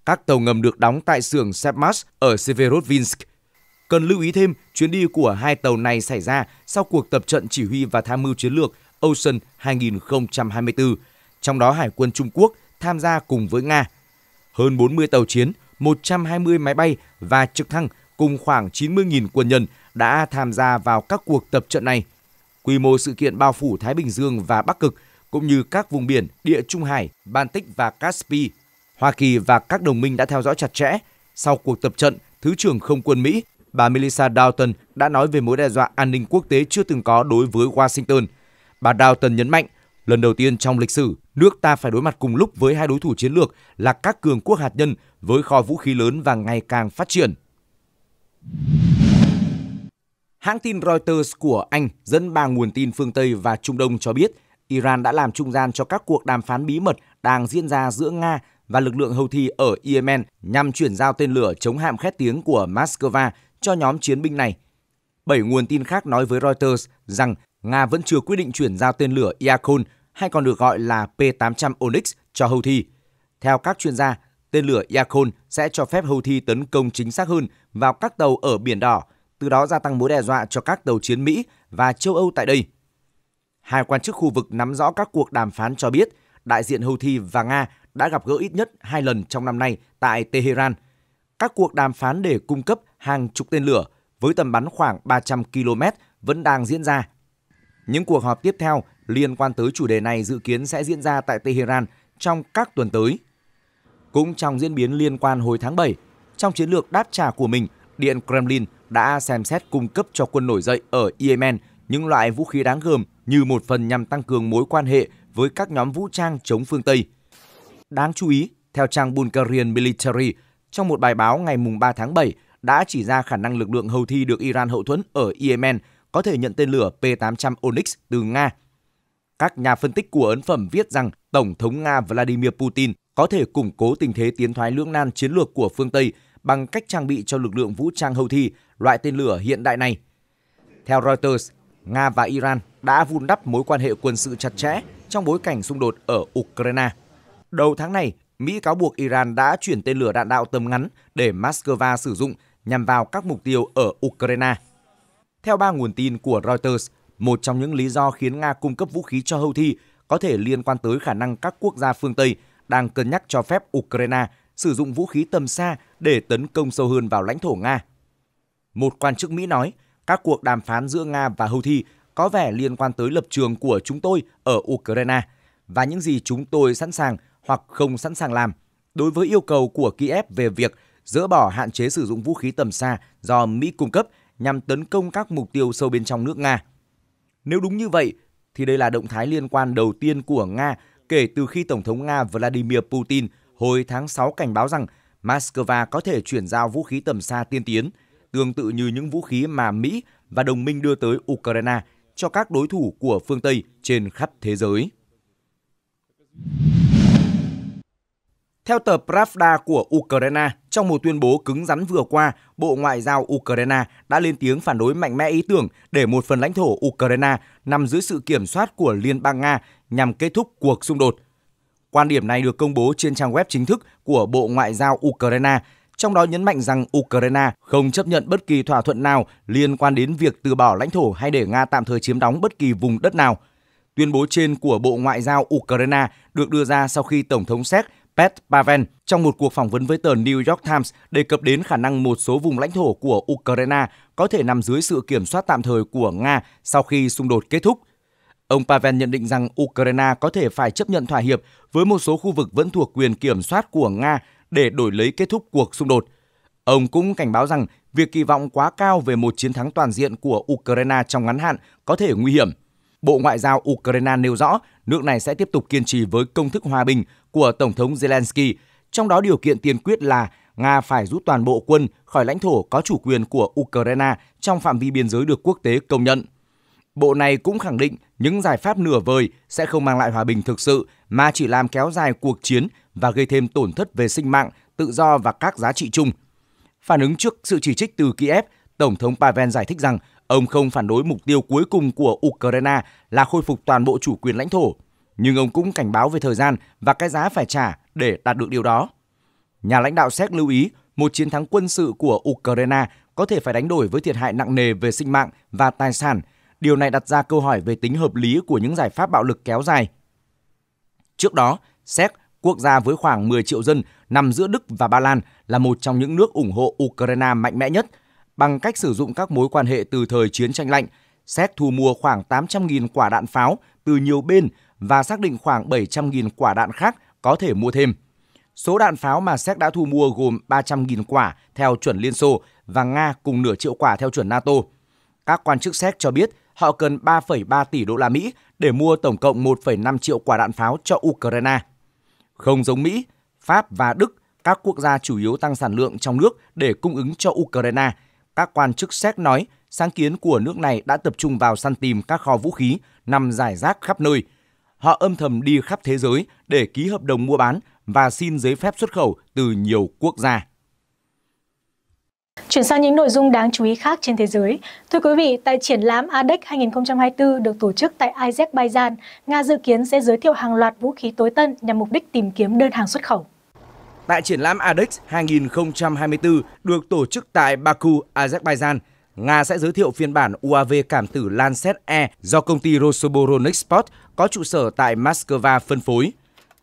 Các tàu ngầm được đóng tại xưởng Sepmas ở Severodvinsk. Cần lưu ý thêm, chuyến đi của hai tàu này xảy ra sau cuộc tập trận chỉ huy và tham mưu chiến lược Ocean 2024, trong đó Hải quân Trung Quốc tham gia cùng với Nga – hơn 40 tàu chiến, 120 máy bay và trực thăng cùng khoảng 90.000 quân nhân đã tham gia vào các cuộc tập trận này. Quy mô sự kiện bao phủ Thái Bình Dương và Bắc Cực cũng như các vùng biển Địa Trung Hải, Baltic và Caspi. Hoa Kỳ và các đồng minh đã theo dõi chặt chẽ. Sau cuộc tập trận, Thứ trưởng Không quân Mỹ, bà Melissa Dalton đã nói về mối đe dọa an ninh quốc tế chưa từng có đối với Washington. Bà Dalton nhấn mạnh Lần đầu tiên trong lịch sử, nước ta phải đối mặt cùng lúc với hai đối thủ chiến lược là các cường quốc hạt nhân với kho vũ khí lớn và ngày càng phát triển. Hãng tin Reuters của Anh dẫn ba nguồn tin phương Tây và Trung Đông cho biết Iran đã làm trung gian cho các cuộc đàm phán bí mật đang diễn ra giữa Nga và lực lượng hầu thi ở Yemen nhằm chuyển giao tên lửa chống hạm khét tiếng của Moscow cho nhóm chiến binh này. Bảy nguồn tin khác nói với Reuters rằng Nga vẫn chưa quyết định chuyển giao tên lửa Iakon hay còn được gọi là P-800 Onyx cho Houthi. Theo các chuyên gia, tên lửa Yakon sẽ cho phép Houthi tấn công chính xác hơn vào các tàu ở Biển Đỏ, từ đó gia tăng mối đe dọa cho các tàu chiến Mỹ và châu Âu tại đây. Hai quan chức khu vực nắm rõ các cuộc đàm phán cho biết, đại diện Houthi và Nga đã gặp gỡ ít nhất hai lần trong năm nay tại Tehran. Các cuộc đàm phán để cung cấp hàng chục tên lửa với tầm bắn khoảng 300 km vẫn đang diễn ra. Những cuộc họp tiếp theo liên quan tới chủ đề này dự kiến sẽ diễn ra tại Tehran trong các tuần tới. Cũng trong diễn biến liên quan hồi tháng 7, trong chiến lược đáp trả của mình, Điện Kremlin đã xem xét cung cấp cho quân nổi dậy ở Yemen những loại vũ khí đáng gờm như một phần nhằm tăng cường mối quan hệ với các nhóm vũ trang chống phương Tây. Đáng chú ý, theo trang Bulgarian Military, trong một bài báo ngày 3 tháng 7 đã chỉ ra khả năng lực lượng hầu thi được Iran hậu thuẫn ở Yemen có thể nhận tên lửa P-800 Onyx từ Nga các nhà phân tích của ấn phẩm viết rằng Tổng thống Nga Vladimir Putin có thể củng cố tình thế tiến thoái lưỡng nan chiến lược của phương Tây bằng cách trang bị cho lực lượng vũ trang hậu thi loại tên lửa hiện đại này. Theo Reuters, Nga và Iran đã vun đắp mối quan hệ quân sự chặt chẽ trong bối cảnh xung đột ở Ukraine. Đầu tháng này, Mỹ cáo buộc Iran đã chuyển tên lửa đạn đạo tầm ngắn để Moscow sử dụng nhằm vào các mục tiêu ở Ukraine. Theo ba nguồn tin của Reuters, một trong những lý do khiến Nga cung cấp vũ khí cho Houthi có thể liên quan tới khả năng các quốc gia phương Tây đang cân nhắc cho phép Ukraine sử dụng vũ khí tầm xa để tấn công sâu hơn vào lãnh thổ Nga. Một quan chức Mỹ nói, các cuộc đàm phán giữa Nga và Houthi có vẻ liên quan tới lập trường của chúng tôi ở Ukraine và những gì chúng tôi sẵn sàng hoặc không sẵn sàng làm đối với yêu cầu của Kiev về việc dỡ bỏ hạn chế sử dụng vũ khí tầm xa do Mỹ cung cấp nhằm tấn công các mục tiêu sâu bên trong nước Nga. Nếu đúng như vậy, thì đây là động thái liên quan đầu tiên của Nga kể từ khi Tổng thống Nga Vladimir Putin hồi tháng 6 cảnh báo rằng Moscow có thể chuyển giao vũ khí tầm xa tiên tiến, tương tự như những vũ khí mà Mỹ và đồng minh đưa tới Ukraine cho các đối thủ của phương Tây trên khắp thế giới. Theo tờ Pravda của Ukraine, trong một tuyên bố cứng rắn vừa qua, Bộ Ngoại giao Ukraine đã lên tiếng phản đối mạnh mẽ ý tưởng để một phần lãnh thổ Ukraine nằm dưới sự kiểm soát của Liên bang Nga nhằm kết thúc cuộc xung đột. Quan điểm này được công bố trên trang web chính thức của Bộ Ngoại giao Ukraine, trong đó nhấn mạnh rằng Ukraine không chấp nhận bất kỳ thỏa thuận nào liên quan đến việc từ bỏ lãnh thổ hay để Nga tạm thời chiếm đóng bất kỳ vùng đất nào. Tuyên bố trên của Bộ Ngoại giao Ukraine được đưa ra sau khi Tổng thống Séc Pet Paven trong một cuộc phỏng vấn với tờ New York Times đề cập đến khả năng một số vùng lãnh thổ của Ukraine có thể nằm dưới sự kiểm soát tạm thời của Nga sau khi xung đột kết thúc. Ông Pavel nhận định rằng Ukraine có thể phải chấp nhận thỏa hiệp với một số khu vực vẫn thuộc quyền kiểm soát của Nga để đổi lấy kết thúc cuộc xung đột. Ông cũng cảnh báo rằng việc kỳ vọng quá cao về một chiến thắng toàn diện của Ukraine trong ngắn hạn có thể nguy hiểm. Bộ Ngoại giao Ukraine nêu rõ nước này sẽ tiếp tục kiên trì với công thức hòa bình của Tổng thống Zelensky, trong đó điều kiện tiên quyết là Nga phải rút toàn bộ quân khỏi lãnh thổ có chủ quyền của Ukraine trong phạm vi biên giới được quốc tế công nhận. Bộ này cũng khẳng định những giải pháp nửa vời sẽ không mang lại hòa bình thực sự mà chỉ làm kéo dài cuộc chiến và gây thêm tổn thất về sinh mạng, tự do và các giá trị chung. Phản ứng trước sự chỉ trích từ Kiev, Tổng thống Pavel giải thích rằng ông không phản đối mục tiêu cuối cùng của Ukraine là khôi phục toàn bộ chủ quyền lãnh thổ – nhưng ông cũng cảnh báo về thời gian và cái giá phải trả để đạt được điều đó. Nhà lãnh đạo Séc lưu ý một chiến thắng quân sự của Ukraine có thể phải đánh đổi với thiệt hại nặng nề về sinh mạng và tài sản. Điều này đặt ra câu hỏi về tính hợp lý của những giải pháp bạo lực kéo dài. Trước đó, Séc, quốc gia với khoảng 10 triệu dân nằm giữa Đức và Ba Lan, là một trong những nước ủng hộ Ukraine mạnh mẽ nhất. Bằng cách sử dụng các mối quan hệ từ thời chiến tranh lạnh, Séc thu mua khoảng 800.000 quả đạn pháo từ nhiều bên và xác định khoảng 700.000 quả đạn khác có thể mua thêm. Số đạn pháo mà Séc đã thu mua gồm 300.000 quả theo chuẩn Liên Xô và Nga cùng nửa triệu quả theo chuẩn NATO. Các quan chức Séc cho biết họ cần 3,3 tỷ đô la Mỹ để mua tổng cộng 1,5 triệu quả đạn pháo cho Ukraine. Không giống Mỹ, Pháp và Đức, các quốc gia chủ yếu tăng sản lượng trong nước để cung ứng cho Ukraine. Các quan chức Séc nói sáng kiến của nước này đã tập trung vào săn tìm các kho vũ khí nằm giải rác khắp nơi – họ âm thầm đi khắp thế giới để ký hợp đồng mua bán và xin giấy phép xuất khẩu từ nhiều quốc gia. Chuyển sang những nội dung đáng chú ý khác trên thế giới. Thưa quý vị, tại triển lãm ADEC 2024 được tổ chức tại Azerbaijan, Nga dự kiến sẽ giới thiệu hàng loạt vũ khí tối tân nhằm mục đích tìm kiếm đơn hàng xuất khẩu. Tại triển lãm ADEC 2024 được tổ chức tại Baku, Azerbaijan, Nga sẽ giới thiệu phiên bản UAV cảm tử Lancet E do công ty Rosoboronexport có trụ sở tại Moscow phân phối.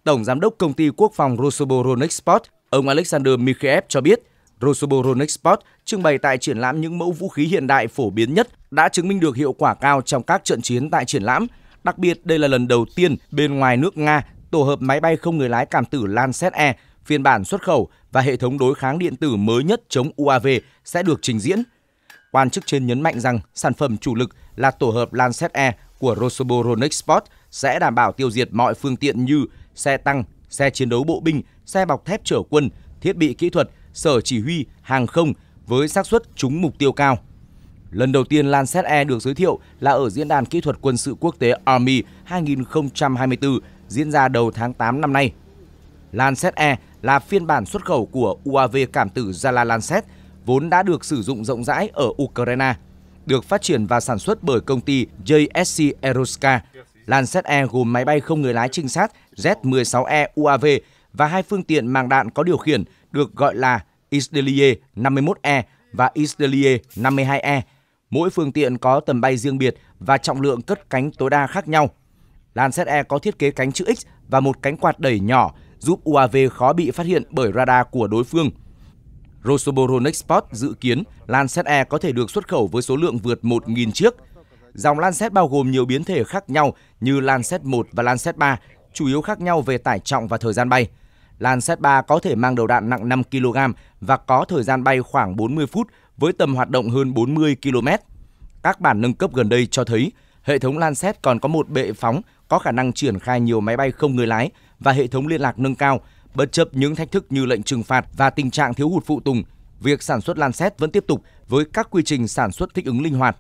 Tổng giám đốc công ty quốc phòng Rosoboronexport, ông Alexander Mikheev cho biết, Rosoboronexport trưng bày tại triển lãm những mẫu vũ khí hiện đại phổ biến nhất đã chứng minh được hiệu quả cao trong các trận chiến tại triển lãm. Đặc biệt, đây là lần đầu tiên bên ngoài nước Nga tổ hợp máy bay không người lái cảm tử Lancet E, phiên bản xuất khẩu và hệ thống đối kháng điện tử mới nhất chống UAV sẽ được trình diễn – Quan chức trên nhấn mạnh rằng sản phẩm chủ lực là tổ hợp Lancet E của Rosobo Sport sẽ đảm bảo tiêu diệt mọi phương tiện như xe tăng, xe chiến đấu bộ binh, xe bọc thép chở quân, thiết bị kỹ thuật, sở chỉ huy, hàng không với xác suất trúng mục tiêu cao. Lần đầu tiên Lancet E được giới thiệu là ở Diễn đàn Kỹ thuật Quân sự Quốc tế Army 2024 diễn ra đầu tháng 8 năm nay. Lancet E là phiên bản xuất khẩu của UAV cảm tử Zala Lancet vốn đã được sử dụng rộng rãi ở Ukraine, được phát triển và sản xuất bởi công ty JSC Aeroska. Lancet E gồm máy bay không người lái trinh sát Z-16E UAV và hai phương tiện mang đạn có điều khiển được gọi là Israelie 51E và Israelie 52E. Mỗi phương tiện có tầm bay riêng biệt và trọng lượng cất cánh tối đa khác nhau. Lancet E có thiết kế cánh chữ X và một cánh quạt đẩy nhỏ giúp UAV khó bị phát hiện bởi radar của đối phương – Rosoboronexport dự kiến Lancet E có thể được xuất khẩu với số lượng vượt 1.000 chiếc. Dòng Lancet bao gồm nhiều biến thể khác nhau như Lancet 1 và Lancet 3, chủ yếu khác nhau về tải trọng và thời gian bay. Lancet 3 có thể mang đầu đạn nặng 5 kg và có thời gian bay khoảng 40 phút với tầm hoạt động hơn 40 km. Các bản nâng cấp gần đây cho thấy hệ thống Lancet còn có một bệ phóng có khả năng triển khai nhiều máy bay không người lái và hệ thống liên lạc nâng cao – Bất chấp những thách thức như lệnh trừng phạt và tình trạng thiếu hụt phụ tùng, việc sản xuất lan xét vẫn tiếp tục với các quy trình sản xuất thích ứng linh hoạt.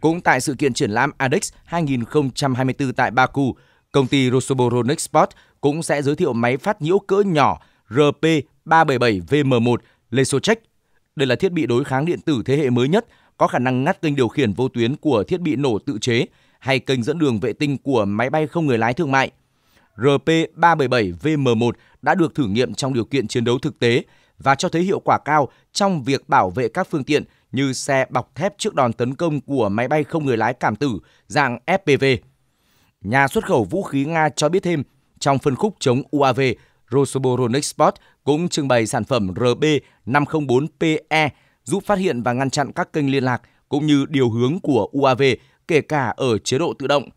Cũng tại sự kiện triển lãm ADEX 2024 tại Baku, công ty Rosoboro Export cũng sẽ giới thiệu máy phát nhiễu cỡ nhỏ RP377VM1 Lesotech. Đây là thiết bị đối kháng điện tử thế hệ mới nhất, có khả năng ngắt kênh điều khiển vô tuyến của thiết bị nổ tự chế hay kênh dẫn đường vệ tinh của máy bay không người lái thương mại. RP377VM1 đã được thử nghiệm trong điều kiện chiến đấu thực tế và cho thấy hiệu quả cao trong việc bảo vệ các phương tiện như xe bọc thép trước đòn tấn công của máy bay không người lái cảm tử dạng FPV. Nhà xuất khẩu vũ khí Nga cho biết thêm, trong phân khúc chống UAV, Rosoboronexport cũng trưng bày sản phẩm RB504PE giúp phát hiện và ngăn chặn các kênh liên lạc cũng như điều hướng của UAV kể cả ở chế độ tự động.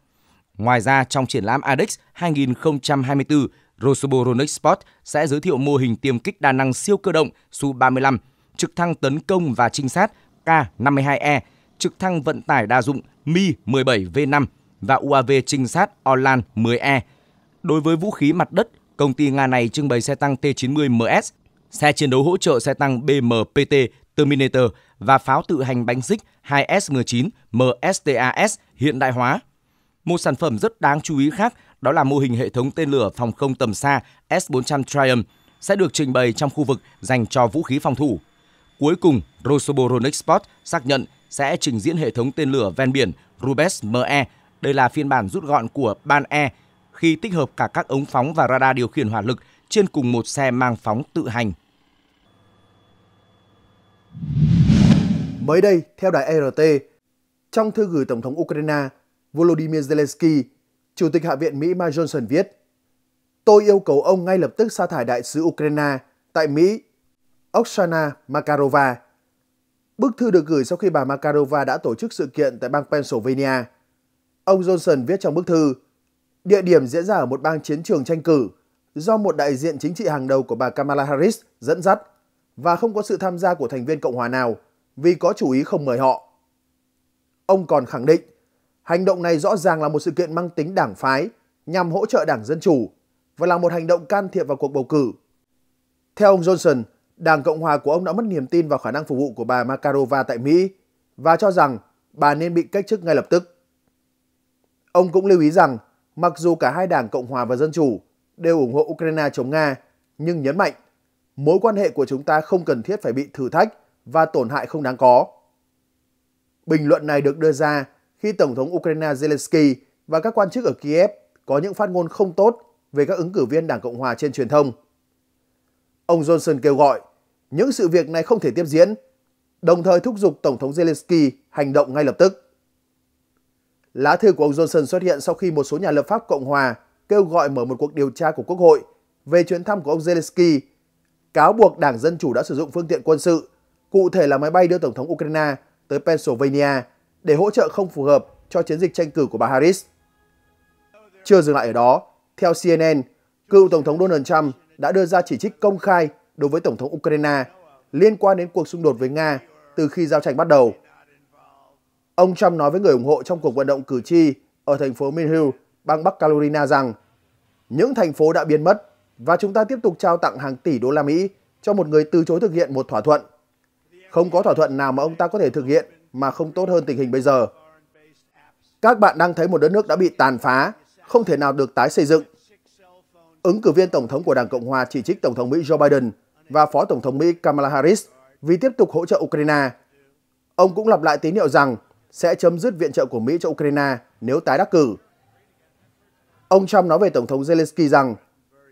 Ngoài ra, trong triển lãm ADEX 2024, Rosoboronic Sport sẽ giới thiệu mô hình tiêm kích đa năng siêu cơ động Su-35, trực thăng tấn công và trinh sát K-52E, trực thăng vận tải đa dụng Mi-17V5 và UAV trinh sát Orlan 10E. Đối với vũ khí mặt đất, công ty Nga này trưng bày xe tăng T-90MS, xe chiến đấu hỗ trợ xe tăng BMPT Terminator và pháo tự hành bánh xích 2S-19 MSTAS hiện đại hóa. Một sản phẩm rất đáng chú ý khác đó là mô hình hệ thống tên lửa phòng không tầm xa S-400 Triumph sẽ được trình bày trong khu vực dành cho vũ khí phòng thủ. Cuối cùng, Rosoboronexport xác nhận sẽ trình diễn hệ thống tên lửa ven biển Rubes ME. Đây là phiên bản rút gọn của Ban E khi tích hợp cả các ống phóng và radar điều khiển hỏa lực trên cùng một xe mang phóng tự hành. Mới đây, theo đài RT, trong thư gửi Tổng thống Ukraine Volodymyr Zelensky Chủ tịch Hạ viện Mỹ Mike Johnson viết, Tôi yêu cầu ông ngay lập tức sa thải đại sứ Ukraine tại Mỹ, Oksana Makarova. Bức thư được gửi sau khi bà Makarova đã tổ chức sự kiện tại bang Pennsylvania. Ông Johnson viết trong bức thư, địa điểm diễn ra ở một bang chiến trường tranh cử do một đại diện chính trị hàng đầu của bà Kamala Harris dẫn dắt và không có sự tham gia của thành viên Cộng hòa nào vì có chủ ý không mời họ. Ông còn khẳng định Hành động này rõ ràng là một sự kiện mang tính đảng phái nhằm hỗ trợ đảng Dân Chủ và là một hành động can thiệp vào cuộc bầu cử. Theo ông Johnson, Đảng Cộng Hòa của ông đã mất niềm tin vào khả năng phục vụ của bà Makarova tại Mỹ và cho rằng bà nên bị cách chức ngay lập tức. Ông cũng lưu ý rằng, mặc dù cả hai đảng Cộng Hòa và Dân Chủ đều ủng hộ Ukraine chống Nga, nhưng nhấn mạnh mối quan hệ của chúng ta không cần thiết phải bị thử thách và tổn hại không đáng có. Bình luận này được đưa ra khi Tổng thống Ukraine Zelensky và các quan chức ở Kiev có những phát ngôn không tốt về các ứng cử viên Đảng Cộng Hòa trên truyền thông. Ông Johnson kêu gọi những sự việc này không thể tiếp diễn, đồng thời thúc giục Tổng thống Zelensky hành động ngay lập tức. Lá thư của ông Johnson xuất hiện sau khi một số nhà lập pháp Cộng Hòa kêu gọi mở một cuộc điều tra của Quốc hội về chuyến thăm của ông Zelensky, cáo buộc Đảng Dân Chủ đã sử dụng phương tiện quân sự, cụ thể là máy bay đưa Tổng thống Ukraine tới Pennsylvania để hỗ trợ không phù hợp cho chiến dịch tranh cử của bà Harris. Chưa dừng lại ở đó, theo CNN, cựu Tổng thống Donald Trump đã đưa ra chỉ trích công khai đối với Tổng thống Ukraine liên quan đến cuộc xung đột với Nga từ khi giao tranh bắt đầu. Ông Trump nói với người ủng hộ trong cuộc vận động cử tri ở thành phố Minhill, bang Bắc Carolina rằng những thành phố đã biến mất và chúng ta tiếp tục trao tặng hàng tỷ đô la Mỹ cho một người từ chối thực hiện một thỏa thuận. Không có thỏa thuận nào mà ông ta có thể thực hiện mà không tốt hơn tình hình bây giờ. Các bạn đang thấy một đất nước đã bị tàn phá, không thể nào được tái xây dựng. Ứng cử viên Tổng thống của Đảng Cộng Hòa chỉ trích Tổng thống Mỹ Joe Biden và Phó Tổng thống Mỹ Kamala Harris vì tiếp tục hỗ trợ Ukraine. Ông cũng lặp lại tín hiệu rằng sẽ chấm dứt viện trợ của Mỹ cho Ukraine nếu tái đắc cử. Ông Trump nói về Tổng thống Zelensky rằng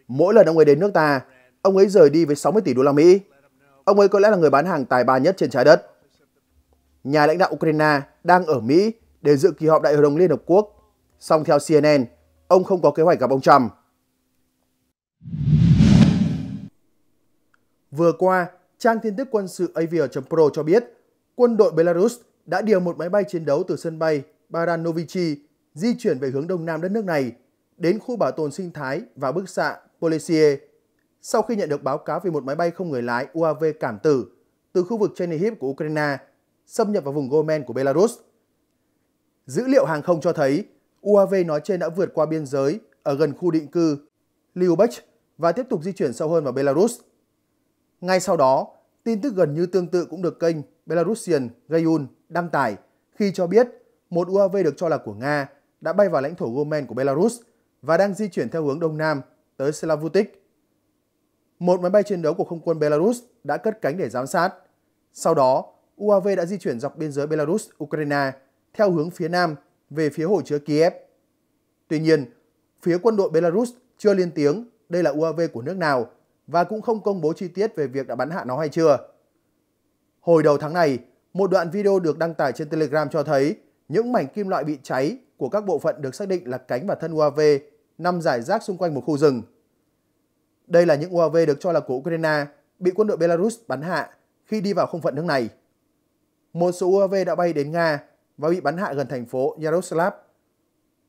mỗi lần ông ấy đến nước ta, ông ấy rời đi với 60 tỷ đô la Mỹ. Ông ấy có lẽ là người bán hàng tài ba nhất trên trái đất nhà lãnh đạo Ukraine đang ở Mỹ để dự kỳ họp Đại hội đồng Liên Hợp Quốc. Song theo CNN, ông không có kế hoạch gặp ông Trump. Vừa qua, trang tin tức quân sự Avia.pro cho biết quân đội Belarus đã điều một máy bay chiến đấu từ sân bay Baranovichi di chuyển về hướng đông nam đất nước này đến khu bảo tồn sinh thái và bức xạ Polisie sau khi nhận được báo cáo về một máy bay không người lái UAV cảm tử từ khu vực Chernihiv của Ukraine xâm nhập vào vùng Gomen của Belarus. Dữ liệu hàng không cho thấy UAV nói trên đã vượt qua biên giới ở gần khu định cư Liubech và tiếp tục di chuyển sâu hơn vào Belarus. Ngay sau đó, tin tức gần như tương tự cũng được kênh Belarusian Gayun đăng tải khi cho biết một UAV được cho là của Nga đã bay vào lãnh thổ Gomen của Belarus và đang di chuyển theo hướng đông nam tới Slavutik. Một máy bay chiến đấu của không quân Belarus đã cất cánh để giám sát. Sau đó, UAV đã di chuyển dọc biên giới Belarus-Ukraine theo hướng phía nam về phía hồ chứa Kiev. Tuy nhiên, phía quân đội Belarus chưa lên tiếng đây là UAV của nước nào và cũng không công bố chi tiết về việc đã bắn hạ nó hay chưa. Hồi đầu tháng này, một đoạn video được đăng tải trên Telegram cho thấy những mảnh kim loại bị cháy của các bộ phận được xác định là cánh và thân UAV nằm rải rác xung quanh một khu rừng. Đây là những UAV được cho là của Ukraine bị quân đội Belarus bắn hạ khi đi vào không phận nước này một số UAV đã bay đến Nga và bị bắn hạ gần thành phố Yaroslav.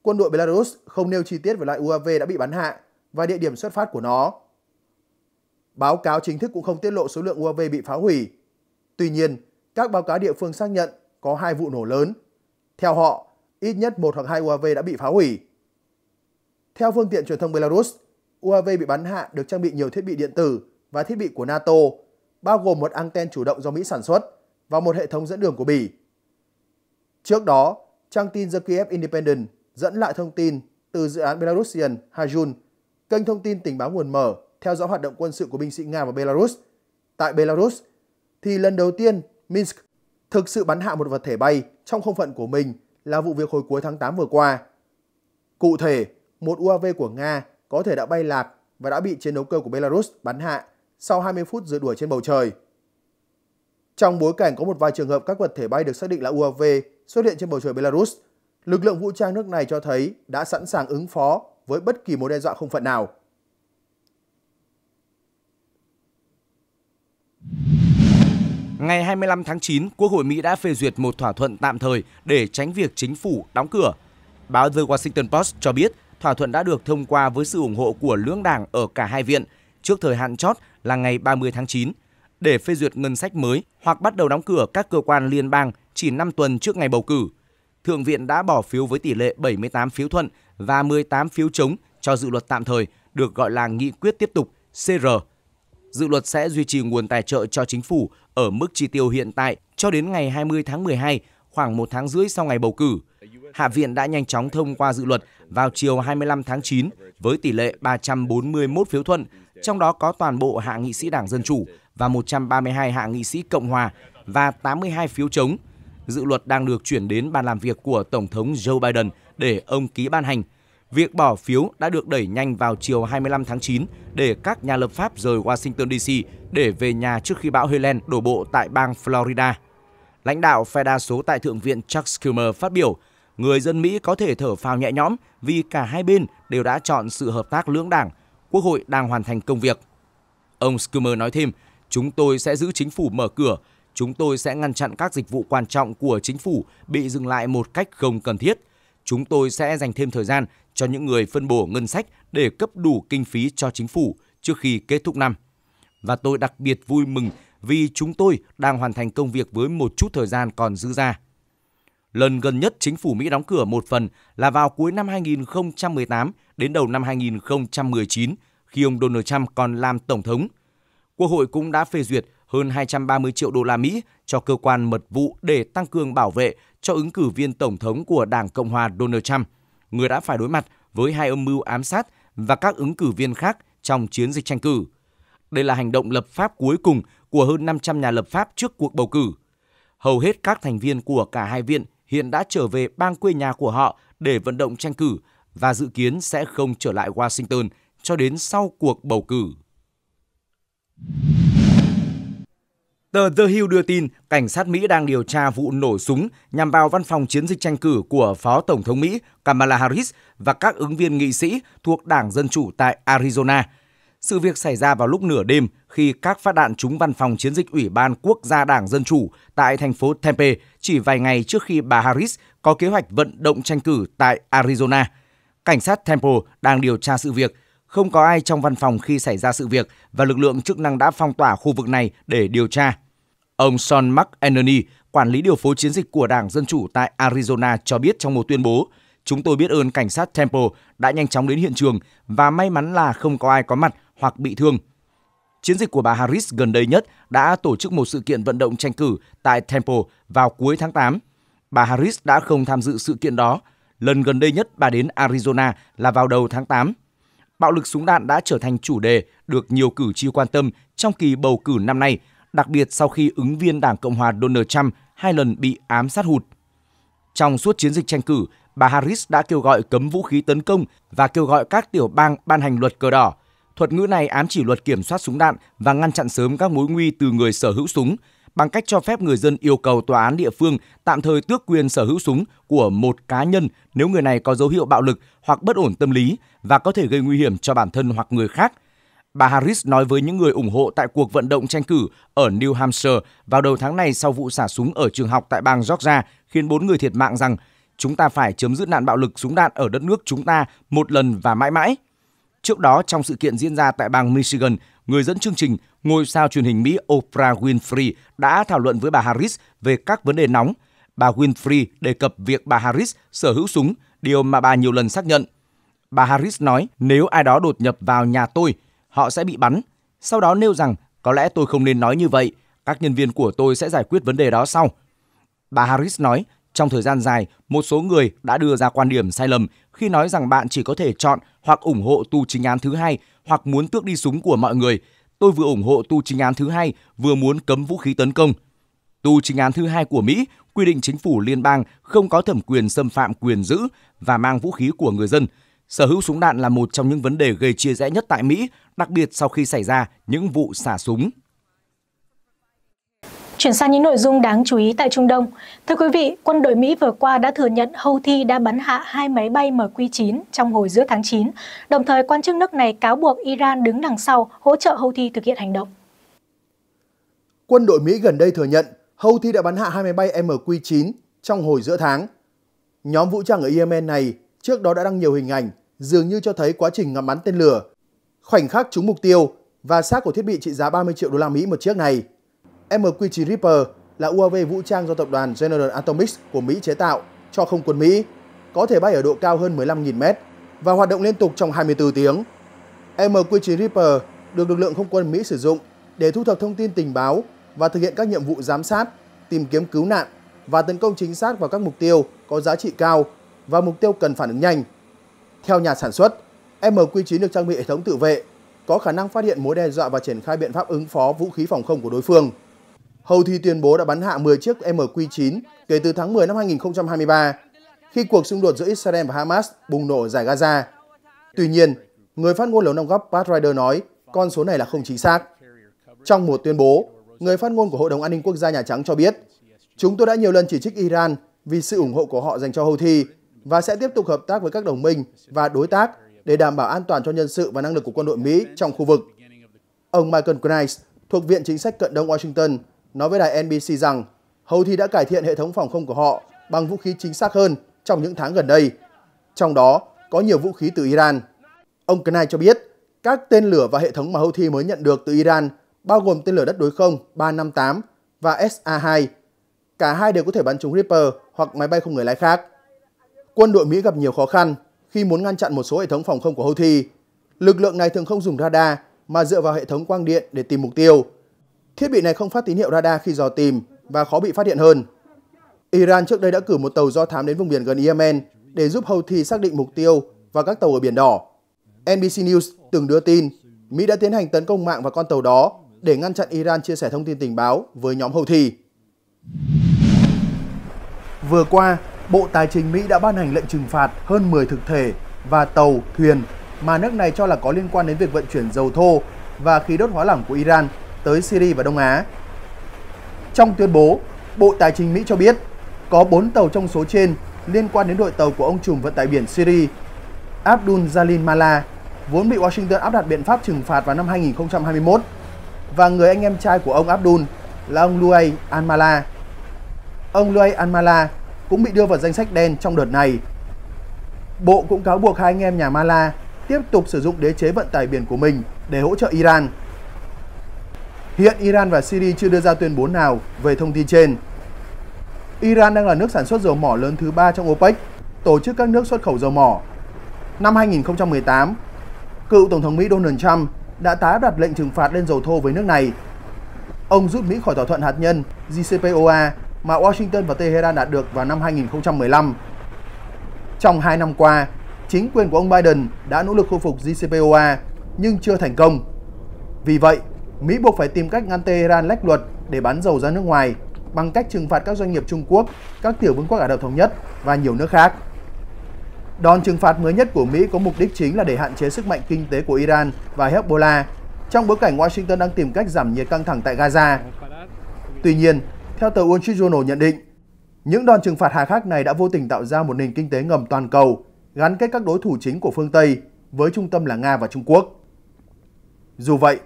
Quân đội Belarus không nêu chi tiết về loại UAV đã bị bắn hạ và địa điểm xuất phát của nó. Báo cáo chính thức cũng không tiết lộ số lượng UAV bị phá hủy. Tuy nhiên, các báo cáo địa phương xác nhận có hai vụ nổ lớn. Theo họ, ít nhất một hoặc hai UAV đã bị phá hủy. Theo phương tiện truyền thông Belarus, UAV bị bắn hạ được trang bị nhiều thiết bị điện tử và thiết bị của NATO, bao gồm một anten chủ động do Mỹ sản xuất và một hệ thống dẫn đường của Bỉ. Trước đó, trang tin The Kiev Independent dẫn lại thông tin từ dự án Belarusian Hajun, kênh thông tin tình báo nguồn mở theo dõi hoạt động quân sự của binh sĩ Nga và Belarus. Tại Belarus, thì lần đầu tiên Minsk thực sự bắn hạ một vật thể bay trong không phận của mình là vụ việc hồi cuối tháng 8 vừa qua. Cụ thể, một UAV của Nga có thể đã bay lạc và đã bị chiến đấu cơ của Belarus bắn hạ sau 20 phút rượt đuổi trên bầu trời. Trong bối cảnh có một vài trường hợp các vật thể bay được xác định là UAV xuất hiện trên bầu trời Belarus, lực lượng vũ trang nước này cho thấy đã sẵn sàng ứng phó với bất kỳ mối đe dọa không phận nào. Ngày 25 tháng 9, Quốc hội Mỹ đã phê duyệt một thỏa thuận tạm thời để tránh việc chính phủ đóng cửa. Báo The Washington Post cho biết thỏa thuận đã được thông qua với sự ủng hộ của lưỡng đảng ở cả hai viện trước thời hạn chót là ngày 30 tháng 9 để phê duyệt ngân sách mới hoặc bắt đầu đóng cửa các cơ quan liên bang chỉ 5 tuần trước ngày bầu cử. Thượng viện đã bỏ phiếu với tỷ lệ 78 phiếu thuận và 18 phiếu chống cho dự luật tạm thời được gọi là nghị quyết tiếp tục CR. Dự luật sẽ duy trì nguồn tài trợ cho chính phủ ở mức chi tiêu hiện tại cho đến ngày 20 tháng 12, khoảng một tháng rưỡi sau ngày bầu cử. Hạ viện đã nhanh chóng thông qua dự luật vào chiều 25 tháng 9 với tỷ lệ 341 phiếu thuận, trong đó có toàn bộ hạ nghị sĩ Đảng Dân Chủ và 132 hạ nghị sĩ Cộng hòa và 82 phiếu chống. Dự luật đang được chuyển đến bàn làm việc của Tổng thống Joe Biden để ông ký ban hành. Việc bỏ phiếu đã được đẩy nhanh vào chiều 25 tháng 9 để các nhà lập pháp rời Washington DC để về nhà trước khi bão Helen đổ bộ tại bang Florida. Lãnh đạo phe đa số tại Thượng viện Chuck Schumer phát biểu, người dân Mỹ có thể thở phào nhẹ nhõm vì cả hai bên đều đã chọn sự hợp tác lưỡng đảng. Quốc hội đang hoàn thành công việc. Ông Schumer nói thêm, Chúng tôi sẽ giữ chính phủ mở cửa, chúng tôi sẽ ngăn chặn các dịch vụ quan trọng của chính phủ bị dừng lại một cách không cần thiết. Chúng tôi sẽ dành thêm thời gian cho những người phân bổ ngân sách để cấp đủ kinh phí cho chính phủ trước khi kết thúc năm. Và tôi đặc biệt vui mừng vì chúng tôi đang hoàn thành công việc với một chút thời gian còn dư ra. Lần gần nhất chính phủ Mỹ đóng cửa một phần là vào cuối năm 2018 đến đầu năm 2019 khi ông Donald Trump còn làm tổng thống. Quốc hội cũng đã phê duyệt hơn 230 triệu đô la Mỹ cho cơ quan mật vụ để tăng cường bảo vệ cho ứng cử viên tổng thống của Đảng Cộng hòa Donald Trump, người đã phải đối mặt với hai âm mưu ám sát và các ứng cử viên khác trong chiến dịch tranh cử. Đây là hành động lập pháp cuối cùng của hơn 500 nhà lập pháp trước cuộc bầu cử. Hầu hết các thành viên của cả hai viện hiện đã trở về bang quê nhà của họ để vận động tranh cử và dự kiến sẽ không trở lại Washington cho đến sau cuộc bầu cử. Tờ The Hill đưa tin, cảnh sát Mỹ đang điều tra vụ nổ súng nhằm vào văn phòng chiến dịch tranh cử của Phó Tổng thống Mỹ Kamala Harris và các ứng viên nghị sĩ thuộc Đảng Dân Chủ tại Arizona. Sự việc xảy ra vào lúc nửa đêm khi các phát đạn trúng văn phòng chiến dịch Ủy ban Quốc gia Đảng Dân Chủ tại thành phố Tempe chỉ vài ngày trước khi bà Harris có kế hoạch vận động tranh cử tại Arizona. Cảnh sát Temple đang điều tra sự việc – không có ai trong văn phòng khi xảy ra sự việc và lực lượng chức năng đã phong tỏa khu vực này để điều tra. Ông Sean McEnany, quản lý điều phối chiến dịch của Đảng Dân Chủ tại Arizona cho biết trong một tuyên bố, chúng tôi biết ơn cảnh sát Temple đã nhanh chóng đến hiện trường và may mắn là không có ai có mặt hoặc bị thương. Chiến dịch của bà Harris gần đây nhất đã tổ chức một sự kiện vận động tranh cử tại Temple vào cuối tháng 8. Bà Harris đã không tham dự sự kiện đó. Lần gần đây nhất bà đến Arizona là vào đầu tháng 8 bạo lực súng đạn đã trở thành chủ đề được nhiều cử tri quan tâm trong kỳ bầu cử năm nay, đặc biệt sau khi ứng viên Đảng Cộng hòa Donald Trump hai lần bị ám sát hụt. Trong suốt chiến dịch tranh cử, bà Harris đã kêu gọi cấm vũ khí tấn công và kêu gọi các tiểu bang ban hành luật cờ đỏ. Thuật ngữ này ám chỉ luật kiểm soát súng đạn và ngăn chặn sớm các mối nguy từ người sở hữu súng – bằng cách cho phép người dân yêu cầu tòa án địa phương tạm thời tước quyền sở hữu súng của một cá nhân nếu người này có dấu hiệu bạo lực hoặc bất ổn tâm lý và có thể gây nguy hiểm cho bản thân hoặc người khác. Bà Harris nói với những người ủng hộ tại cuộc vận động tranh cử ở New Hampshire vào đầu tháng này sau vụ xả súng ở trường học tại bang Georgia khiến bốn người thiệt mạng rằng chúng ta phải chấm dứt nạn bạo lực súng đạn ở đất nước chúng ta một lần và mãi mãi. Trước đó, trong sự kiện diễn ra tại bang Michigan, người dẫn chương trình ngôi sao truyền hình Mỹ Oprah Winfrey đã thảo luận với bà Harris về các vấn đề nóng. Bà Winfrey đề cập việc bà Harris sở hữu súng, điều mà bà nhiều lần xác nhận. Bà Harris nói nếu ai đó đột nhập vào nhà tôi, họ sẽ bị bắn. Sau đó nêu rằng có lẽ tôi không nên nói như vậy, các nhân viên của tôi sẽ giải quyết vấn đề đó sau. Bà Harris nói trong thời gian dài, một số người đã đưa ra quan điểm sai lầm khi nói rằng bạn chỉ có thể chọn hoặc ủng hộ tu chính án thứ hai hoặc muốn tước đi súng của mọi người. Tôi vừa ủng hộ tu chính án thứ hai, vừa muốn cấm vũ khí tấn công. Tu chính án thứ hai của Mỹ quy định chính phủ liên bang không có thẩm quyền xâm phạm quyền giữ và mang vũ khí của người dân. Sở hữu súng đạn là một trong những vấn đề gây chia rẽ nhất tại Mỹ, đặc biệt sau khi xảy ra những vụ xả súng Chuyển sang những nội dung đáng chú ý tại Trung Đông. Thưa quý vị, quân đội Mỹ vừa qua đã thừa nhận Houthi đã bắn hạ hai máy bay MQ-9 trong hồi giữa tháng 9. Đồng thời, quan chức nước này cáo buộc Iran đứng đằng sau hỗ trợ Houthi thực hiện hành động. Quân đội Mỹ gần đây thừa nhận Houthi đã bắn hạ hai máy bay MQ-9 trong hồi giữa tháng. Nhóm vũ trang ở Yemen này trước đó đã đăng nhiều hình ảnh dường như cho thấy quá trình ngắm bắn tên lửa, khoảnh khắc trúng mục tiêu và xác của thiết bị trị giá 30 triệu đô la Mỹ một chiếc này – MQ9 Reaper là UAV vũ trang do tập đoàn General Atomics của Mỹ chế tạo cho không quân Mỹ, có thể bay ở độ cao hơn 15.000m và hoạt động liên tục trong 24 tiếng. MQ9 Reaper được lực lượng không quân Mỹ sử dụng để thu thập thông tin tình báo và thực hiện các nhiệm vụ giám sát, tìm kiếm cứu nạn và tấn công chính xác vào các mục tiêu có giá trị cao và mục tiêu cần phản ứng nhanh. Theo nhà sản xuất, MQ9 được trang bị hệ thống tự vệ, có khả năng phát hiện mối đe dọa và triển khai biện pháp ứng phó vũ khí phòng không của đối phương. Hầu Thì tuyên bố đã bắn hạ 10 chiếc MQ-9 kể từ tháng 10 năm 2023, khi cuộc xung đột giữa Israel và Hamas bùng nổ giải Gaza. Tuy nhiên, người phát ngôn lầu năm góc Pat Ryder nói con số này là không chính xác. Trong một tuyên bố, người phát ngôn của Hội đồng An ninh Quốc gia Nhà Trắng cho biết, chúng tôi đã nhiều lần chỉ trích Iran vì sự ủng hộ của họ dành cho Hầu Houthi và sẽ tiếp tục hợp tác với các đồng minh và đối tác để đảm bảo an toàn cho nhân sự và năng lực của quân đội Mỹ trong khu vực. Ông Michael Grice thuộc Viện Chính sách Cận Đông Washington nói với đài NBC rằng Houthi đã cải thiện hệ thống phòng không của họ bằng vũ khí chính xác hơn trong những tháng gần đây, trong đó có nhiều vũ khí từ Iran. Ông Knai cho biết, các tên lửa và hệ thống mà Houthi mới nhận được từ Iran bao gồm tên lửa đất đối không 358 và SA-2. Cả hai đều có thể bắn trúng Reaper hoặc máy bay không người lái khác. Quân đội Mỹ gặp nhiều khó khăn khi muốn ngăn chặn một số hệ thống phòng không của Houthi. Lực lượng này thường không dùng radar mà dựa vào hệ thống quang điện để tìm mục tiêu. Thiết bị này không phát tín hiệu radar khi dò tìm và khó bị phát hiện hơn. Iran trước đây đã cử một tàu do thám đến vùng biển gần Yemen để giúp Houthi xác định mục tiêu và các tàu ở Biển Đỏ. NBC News từng đưa tin Mỹ đã tiến hành tấn công mạng vào con tàu đó để ngăn chặn Iran chia sẻ thông tin tình báo với nhóm Houthi. Vừa qua, Bộ Tài chính Mỹ đã ban hành lệnh trừng phạt hơn 10 thực thể và tàu, thuyền mà nước này cho là có liên quan đến việc vận chuyển dầu thô và khí đốt hóa lỏng của Iran tới Syria và Đông Á. Trong tuyên bố, Bộ Tài chính Mỹ cho biết có 4 tàu trong số trên liên quan đến đội tàu của ông trùm vận tải biển Syria Abdul Jalil Mala, vốn bị Washington áp đặt biện pháp trừng phạt vào năm 2021, và người anh em trai của ông Abdul là ông Luay Mala. Ông Luay Mala cũng bị đưa vào danh sách đen trong đợt này. Bộ cũng cáo buộc hai anh em nhà Mala tiếp tục sử dụng đế chế vận tải biển của mình để hỗ trợ Iran Hiện Iran và Syria chưa đưa ra tuyên bố nào về thông tin trên. Iran đang là nước sản xuất dầu mỏ lớn thứ ba trong OPEC, tổ chức các nước xuất khẩu dầu mỏ. Năm 2018, cựu Tổng thống Mỹ Donald Trump đã tái đặt lệnh trừng phạt lên dầu thô với nước này. Ông rút Mỹ khỏi thỏa thuận hạt nhân JCPOA mà Washington và Tehran đạt được vào năm 2015. Trong hai năm qua, chính quyền của ông Biden đã nỗ lực khôi phục JCPOA nhưng chưa thành công. Vì vậy, Mỹ buộc phải tìm cách ngăn Tehran lách luật để bán dầu ra nước ngoài bằng cách trừng phạt các doanh nghiệp Trung Quốc, các tiểu vương quốc Ả Rập Thống Nhất và nhiều nước khác. Đòn trừng phạt mới nhất của Mỹ có mục đích chính là để hạn chế sức mạnh kinh tế của Iran và Hezbollah trong bối cảnh Washington đang tìm cách giảm nhiệt căng thẳng tại Gaza. Tuy nhiên, theo tờ Wall Street Journal nhận định, những đòn trừng phạt hà khắc này đã vô tình tạo ra một nền kinh tế ngầm toàn cầu gắn kết các đối thủ chính của phương Tây với trung tâm là Nga và Trung Quốc. Dù vậy,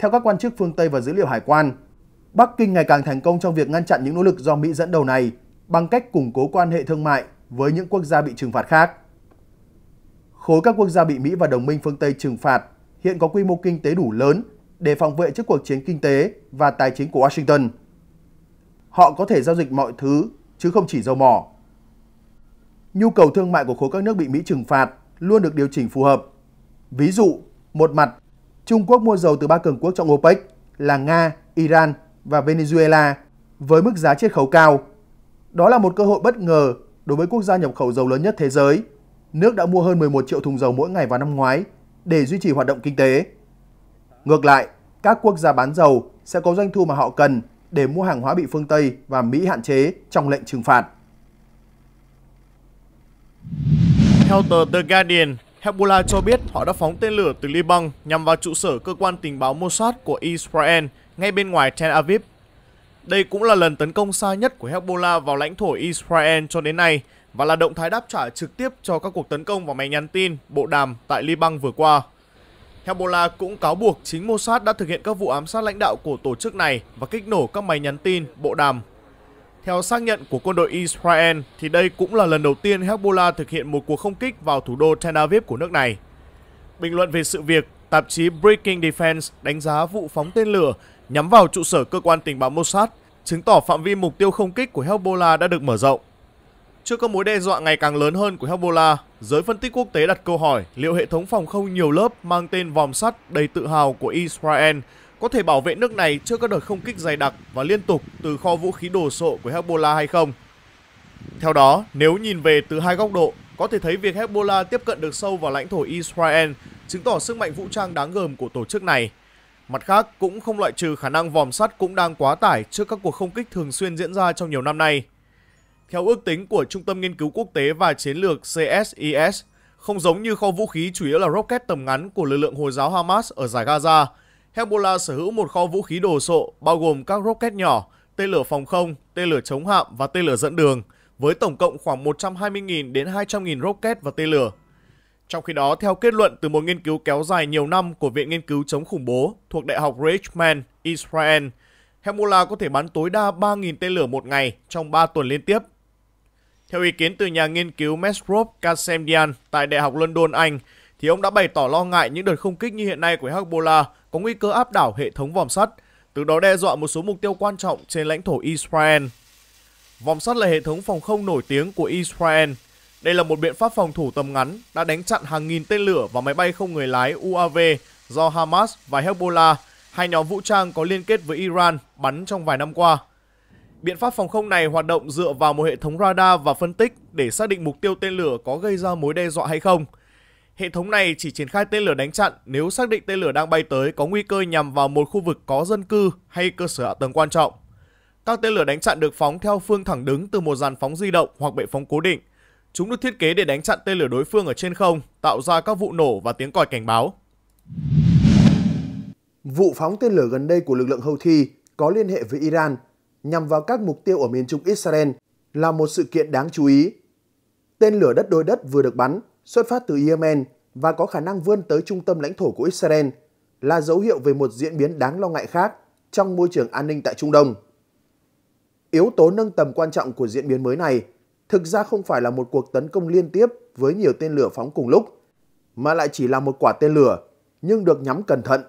theo các quan chức phương Tây và dữ liệu hải quan, Bắc Kinh ngày càng thành công trong việc ngăn chặn những nỗ lực do Mỹ dẫn đầu này bằng cách củng cố quan hệ thương mại với những quốc gia bị trừng phạt khác. Khối các quốc gia bị Mỹ và đồng minh phương Tây trừng phạt hiện có quy mô kinh tế đủ lớn để phòng vệ trước cuộc chiến kinh tế và tài chính của Washington. Họ có thể giao dịch mọi thứ chứ không chỉ dầu mỏ. Nhu cầu thương mại của khối các nước bị Mỹ trừng phạt luôn được điều chỉnh phù hợp. Ví dụ, một mặt Trung Quốc mua dầu từ ba cường quốc trong OPEC là Nga, Iran và Venezuela với mức giá chiết khấu cao. Đó là một cơ hội bất ngờ đối với quốc gia nhập khẩu dầu lớn nhất thế giới. Nước đã mua hơn 11 triệu thùng dầu mỗi ngày vào năm ngoái để duy trì hoạt động kinh tế. Ngược lại, các quốc gia bán dầu sẽ có doanh thu mà họ cần để mua hàng hóa bị phương Tây và Mỹ hạn chế trong lệnh trừng phạt. Theo tờ The Guardian, Hezbollah cho biết họ đã phóng tên lửa từ Liban nhằm vào trụ sở cơ quan tình báo Mossad của Israel ngay bên ngoài Tel Aviv. Đây cũng là lần tấn công xa nhất của Hezbollah vào lãnh thổ Israel cho đến nay và là động thái đáp trả trực tiếp cho các cuộc tấn công vào máy nhắn tin, bộ đàm tại Liban vừa qua. Hezbollah cũng cáo buộc chính Mossad đã thực hiện các vụ ám sát lãnh đạo của tổ chức này và kích nổ các máy nhắn tin, bộ đàm theo xác nhận của quân đội Israel thì đây cũng là lần đầu tiên Hezbollah thực hiện một cuộc không kích vào thủ đô Tel Aviv của nước này. Bình luận về sự việc, tạp chí Breaking Defense đánh giá vụ phóng tên lửa nhắm vào trụ sở cơ quan tình báo Mossad, chứng tỏ phạm vi mục tiêu không kích của Hezbollah đã được mở rộng. Trước các mối đe dọa ngày càng lớn hơn của Hezbollah, giới phân tích quốc tế đặt câu hỏi liệu hệ thống phòng không nhiều lớp mang tên vòm sắt đầy tự hào của Israel có thể bảo vệ nước này trước các đợt không kích dày đặc và liên tục từ kho vũ khí đồ sộ của Hezbollah hay không. Theo đó, nếu nhìn về từ hai góc độ, có thể thấy việc Hezbollah tiếp cận được sâu vào lãnh thổ Israel chứng tỏ sức mạnh vũ trang đáng gờm của tổ chức này. Mặt khác, cũng không loại trừ khả năng vòm sắt cũng đang quá tải trước các cuộc không kích thường xuyên diễn ra trong nhiều năm nay. Theo ước tính của Trung tâm Nghiên cứu Quốc tế và Chiến lược CSIS, không giống như kho vũ khí chủ yếu là rocket tầm ngắn của lực lượng Hồi giáo Hamas ở giải Gaza – Hezbollah sở hữu một kho vũ khí đồ sộ bao gồm các rocket nhỏ, tên lửa phòng không, tên lửa chống hạm và tên lửa dẫn đường, với tổng cộng khoảng 120.000 đến 200.000 rocket và tên lửa. Trong khi đó, theo kết luận từ một nghiên cứu kéo dài nhiều năm của Viện Nghiên cứu chống khủng bố thuộc Đại học Reichman, Israel, Hezbollah có thể bắn tối đa 3.000 tên lửa một ngày trong 3 tuần liên tiếp. Theo ý kiến từ nhà nghiên cứu Mesrop Kasemdian tại Đại học London, Anh, thì ông đã bày tỏ lo ngại những đợt không kích như hiện nay của Hezbollah có nguy cơ áp đảo hệ thống vòm sắt, từ đó đe dọa một số mục tiêu quan trọng trên lãnh thổ Israel. Vòm sắt là hệ thống phòng không nổi tiếng của Israel. Đây là một biện pháp phòng thủ tầm ngắn đã đánh chặn hàng nghìn tên lửa và máy bay không người lái UAV do Hamas và Hezbollah, hai nhóm vũ trang có liên kết với Iran, bắn trong vài năm qua. Biện pháp phòng không này hoạt động dựa vào một hệ thống radar và phân tích để xác định mục tiêu tên lửa có gây ra mối đe dọa hay không – Hệ thống này chỉ triển khai tên lửa đánh chặn nếu xác định tên lửa đang bay tới có nguy cơ nhằm vào một khu vực có dân cư hay cơ sở hạ tầng quan trọng. Các tên lửa đánh chặn được phóng theo phương thẳng đứng từ một dàn phóng di động hoặc bệ phóng cố định. Chúng được thiết kế để đánh chặn tên lửa đối phương ở trên không, tạo ra các vụ nổ và tiếng còi cảnh báo. Vụ phóng tên lửa gần đây của lực lượng Houthi có liên hệ với Iran nhằm vào các mục tiêu ở miền trung Israel là một sự kiện đáng chú ý. Tên lửa đất đối đất vừa được bắn xuất phát từ Yemen và có khả năng vươn tới trung tâm lãnh thổ của Israel là dấu hiệu về một diễn biến đáng lo ngại khác trong môi trường an ninh tại Trung Đông. Yếu tố nâng tầm quan trọng của diễn biến mới này thực ra không phải là một cuộc tấn công liên tiếp với nhiều tên lửa phóng cùng lúc, mà lại chỉ là một quả tên lửa nhưng được nhắm cẩn thận.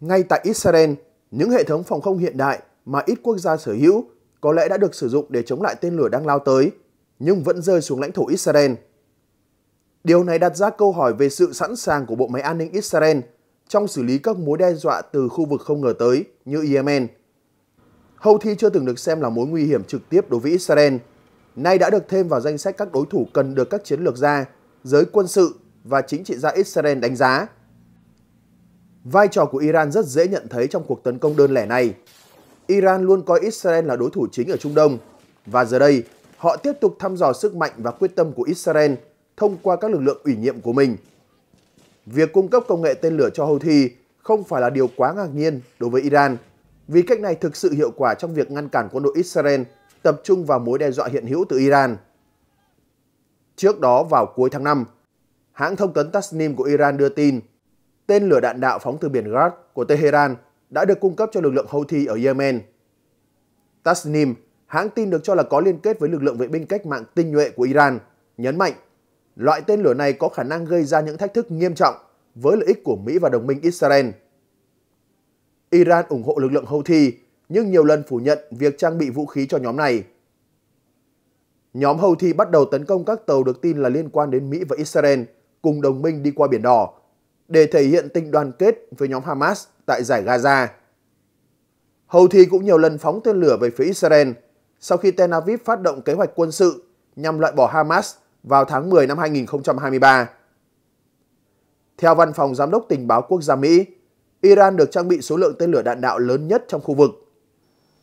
Ngay tại Israel, những hệ thống phòng không hiện đại mà ít quốc gia sở hữu có lẽ đã được sử dụng để chống lại tên lửa đang lao tới, nhưng vẫn rơi xuống lãnh thổ Israel. Điều này đặt ra câu hỏi về sự sẵn sàng của bộ máy an ninh Israel trong xử lý các mối đe dọa từ khu vực không ngờ tới như Yemen. Houthi chưa từng được xem là mối nguy hiểm trực tiếp đối với Israel, nay đã được thêm vào danh sách các đối thủ cần được các chiến lược gia, giới quân sự và chính trị gia Israel đánh giá. Vai trò của Iran rất dễ nhận thấy trong cuộc tấn công đơn lẻ này. Iran luôn coi Israel là đối thủ chính ở Trung Đông, và giờ đây họ tiếp tục thăm dò sức mạnh và quyết tâm của Israel – thông qua các lực lượng ủy nhiệm của mình. Việc cung cấp công nghệ tên lửa cho Houthi không phải là điều quá ngạc nhiên đối với Iran, vì cách này thực sự hiệu quả trong việc ngăn cản quân đội Israel tập trung vào mối đe dọa hiện hữu từ Iran. Trước đó vào cuối tháng 5, hãng thông tấn Tasnim của Iran đưa tin tên lửa đạn đạo phóng từ biển Grat của Tehran đã được cung cấp cho lực lượng Houthi ở Yemen. Tasnim, hãng tin được cho là có liên kết với lực lượng vệ binh cách mạng tinh nhuệ của Iran, nhấn mạnh loại tên lửa này có khả năng gây ra những thách thức nghiêm trọng với lợi ích của Mỹ và đồng minh Israel. Iran ủng hộ lực lượng Houthi nhưng nhiều lần phủ nhận việc trang bị vũ khí cho nhóm này. Nhóm Houthi bắt đầu tấn công các tàu được tin là liên quan đến Mỹ và Israel cùng đồng minh đi qua Biển Đỏ để thể hiện tình đoàn kết với nhóm Hamas tại giải Gaza. Houthi cũng nhiều lần phóng tên lửa về phía Israel sau khi Tel Aviv phát động kế hoạch quân sự nhằm loại bỏ Hamas vào tháng 10 năm 2023. Theo Văn phòng Giám đốc Tình báo Quốc gia Mỹ, Iran được trang bị số lượng tên lửa đạn đạo lớn nhất trong khu vực.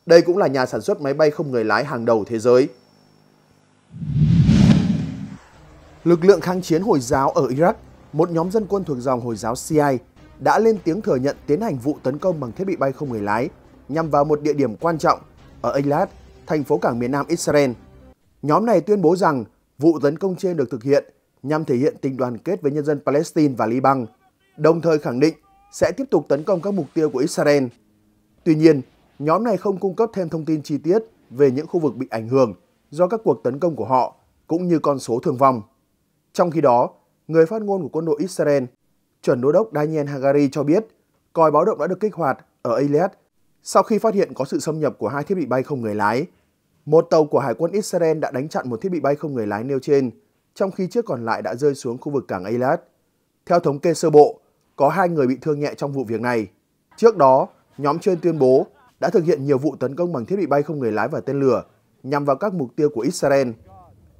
Đây cũng là nhà sản xuất máy bay không người lái hàng đầu thế giới. Lực lượng kháng chiến Hồi giáo ở Iraq, một nhóm dân quân thuộc dòng Hồi giáo cia đã lên tiếng thừa nhận tiến hành vụ tấn công bằng thiết bị bay không người lái nhằm vào một địa điểm quan trọng ở Eilat, thành phố cảng miền nam Israel. Nhóm này tuyên bố rằng Vụ tấn công trên được thực hiện nhằm thể hiện tình đoàn kết với nhân dân Palestine và Liban, đồng thời khẳng định sẽ tiếp tục tấn công các mục tiêu của Israel. Tuy nhiên, nhóm này không cung cấp thêm thông tin chi tiết về những khu vực bị ảnh hưởng do các cuộc tấn công của họ, cũng như con số thương vong. Trong khi đó, người phát ngôn của quân đội Israel, chuẩn đô đốc Daniel Hagari cho biết, còi báo động đã được kích hoạt ở Eilat sau khi phát hiện có sự xâm nhập của hai thiết bị bay không người lái một tàu của Hải quân Israel đã đánh chặn một thiết bị bay không người lái nêu trên, trong khi chiếc còn lại đã rơi xuống khu vực cảng Eilat. Theo thống kê sơ bộ, có hai người bị thương nhẹ trong vụ việc này. Trước đó, nhóm trên tuyên bố đã thực hiện nhiều vụ tấn công bằng thiết bị bay không người lái và tên lửa nhằm vào các mục tiêu của Israel.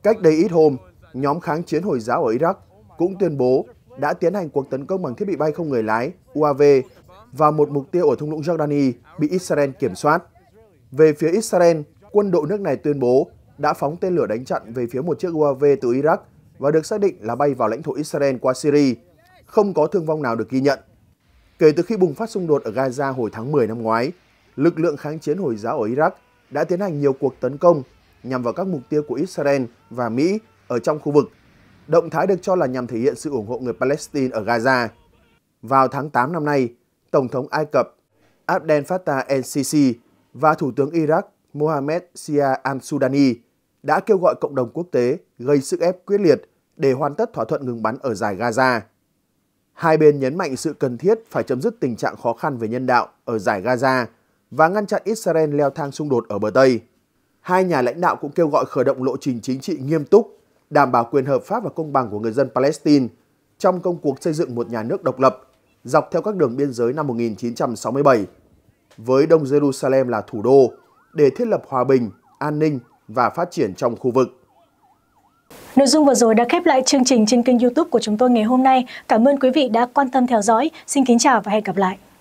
Cách đây ít hôm, nhóm kháng chiến Hồi giáo ở Iraq cũng tuyên bố đã tiến hành cuộc tấn công bằng thiết bị bay không người lái UAV vào một mục tiêu ở thung lũng Jordani bị Israel kiểm soát. Về phía Israel, quân đội nước này tuyên bố đã phóng tên lửa đánh chặn về phía một chiếc UAV từ Iraq và được xác định là bay vào lãnh thổ Israel qua Syria. Không có thương vong nào được ghi nhận. Kể từ khi bùng phát xung đột ở Gaza hồi tháng 10 năm ngoái, lực lượng kháng chiến Hồi giáo ở Iraq đã tiến hành nhiều cuộc tấn công nhằm vào các mục tiêu của Israel và Mỹ ở trong khu vực. Động thái được cho là nhằm thể hiện sự ủng hộ người Palestine ở Gaza. Vào tháng 8 năm nay, Tổng thống Ai Cập Abdel Fattah el-Sisi và Thủ tướng Iraq Mohamed Sia al-Sudani đã kêu gọi cộng đồng quốc tế gây sức ép quyết liệt để hoàn tất thỏa thuận ngừng bắn ở giải Gaza. Hai bên nhấn mạnh sự cần thiết phải chấm dứt tình trạng khó khăn về nhân đạo ở giải Gaza và ngăn chặn Israel leo thang xung đột ở bờ Tây. Hai nhà lãnh đạo cũng kêu gọi khởi động lộ trình chính trị nghiêm túc, đảm bảo quyền hợp pháp và công bằng của người dân Palestine trong công cuộc xây dựng một nhà nước độc lập dọc theo các đường biên giới năm 1967 với Đông Jerusalem là thủ đô để thiết lập hòa bình, an ninh và phát triển trong khu vực. Nội dung vừa rồi đã khép lại chương trình trên kênh youtube của chúng tôi ngày hôm nay. Cảm ơn quý vị đã quan tâm theo dõi. Xin kính chào và hẹn gặp lại.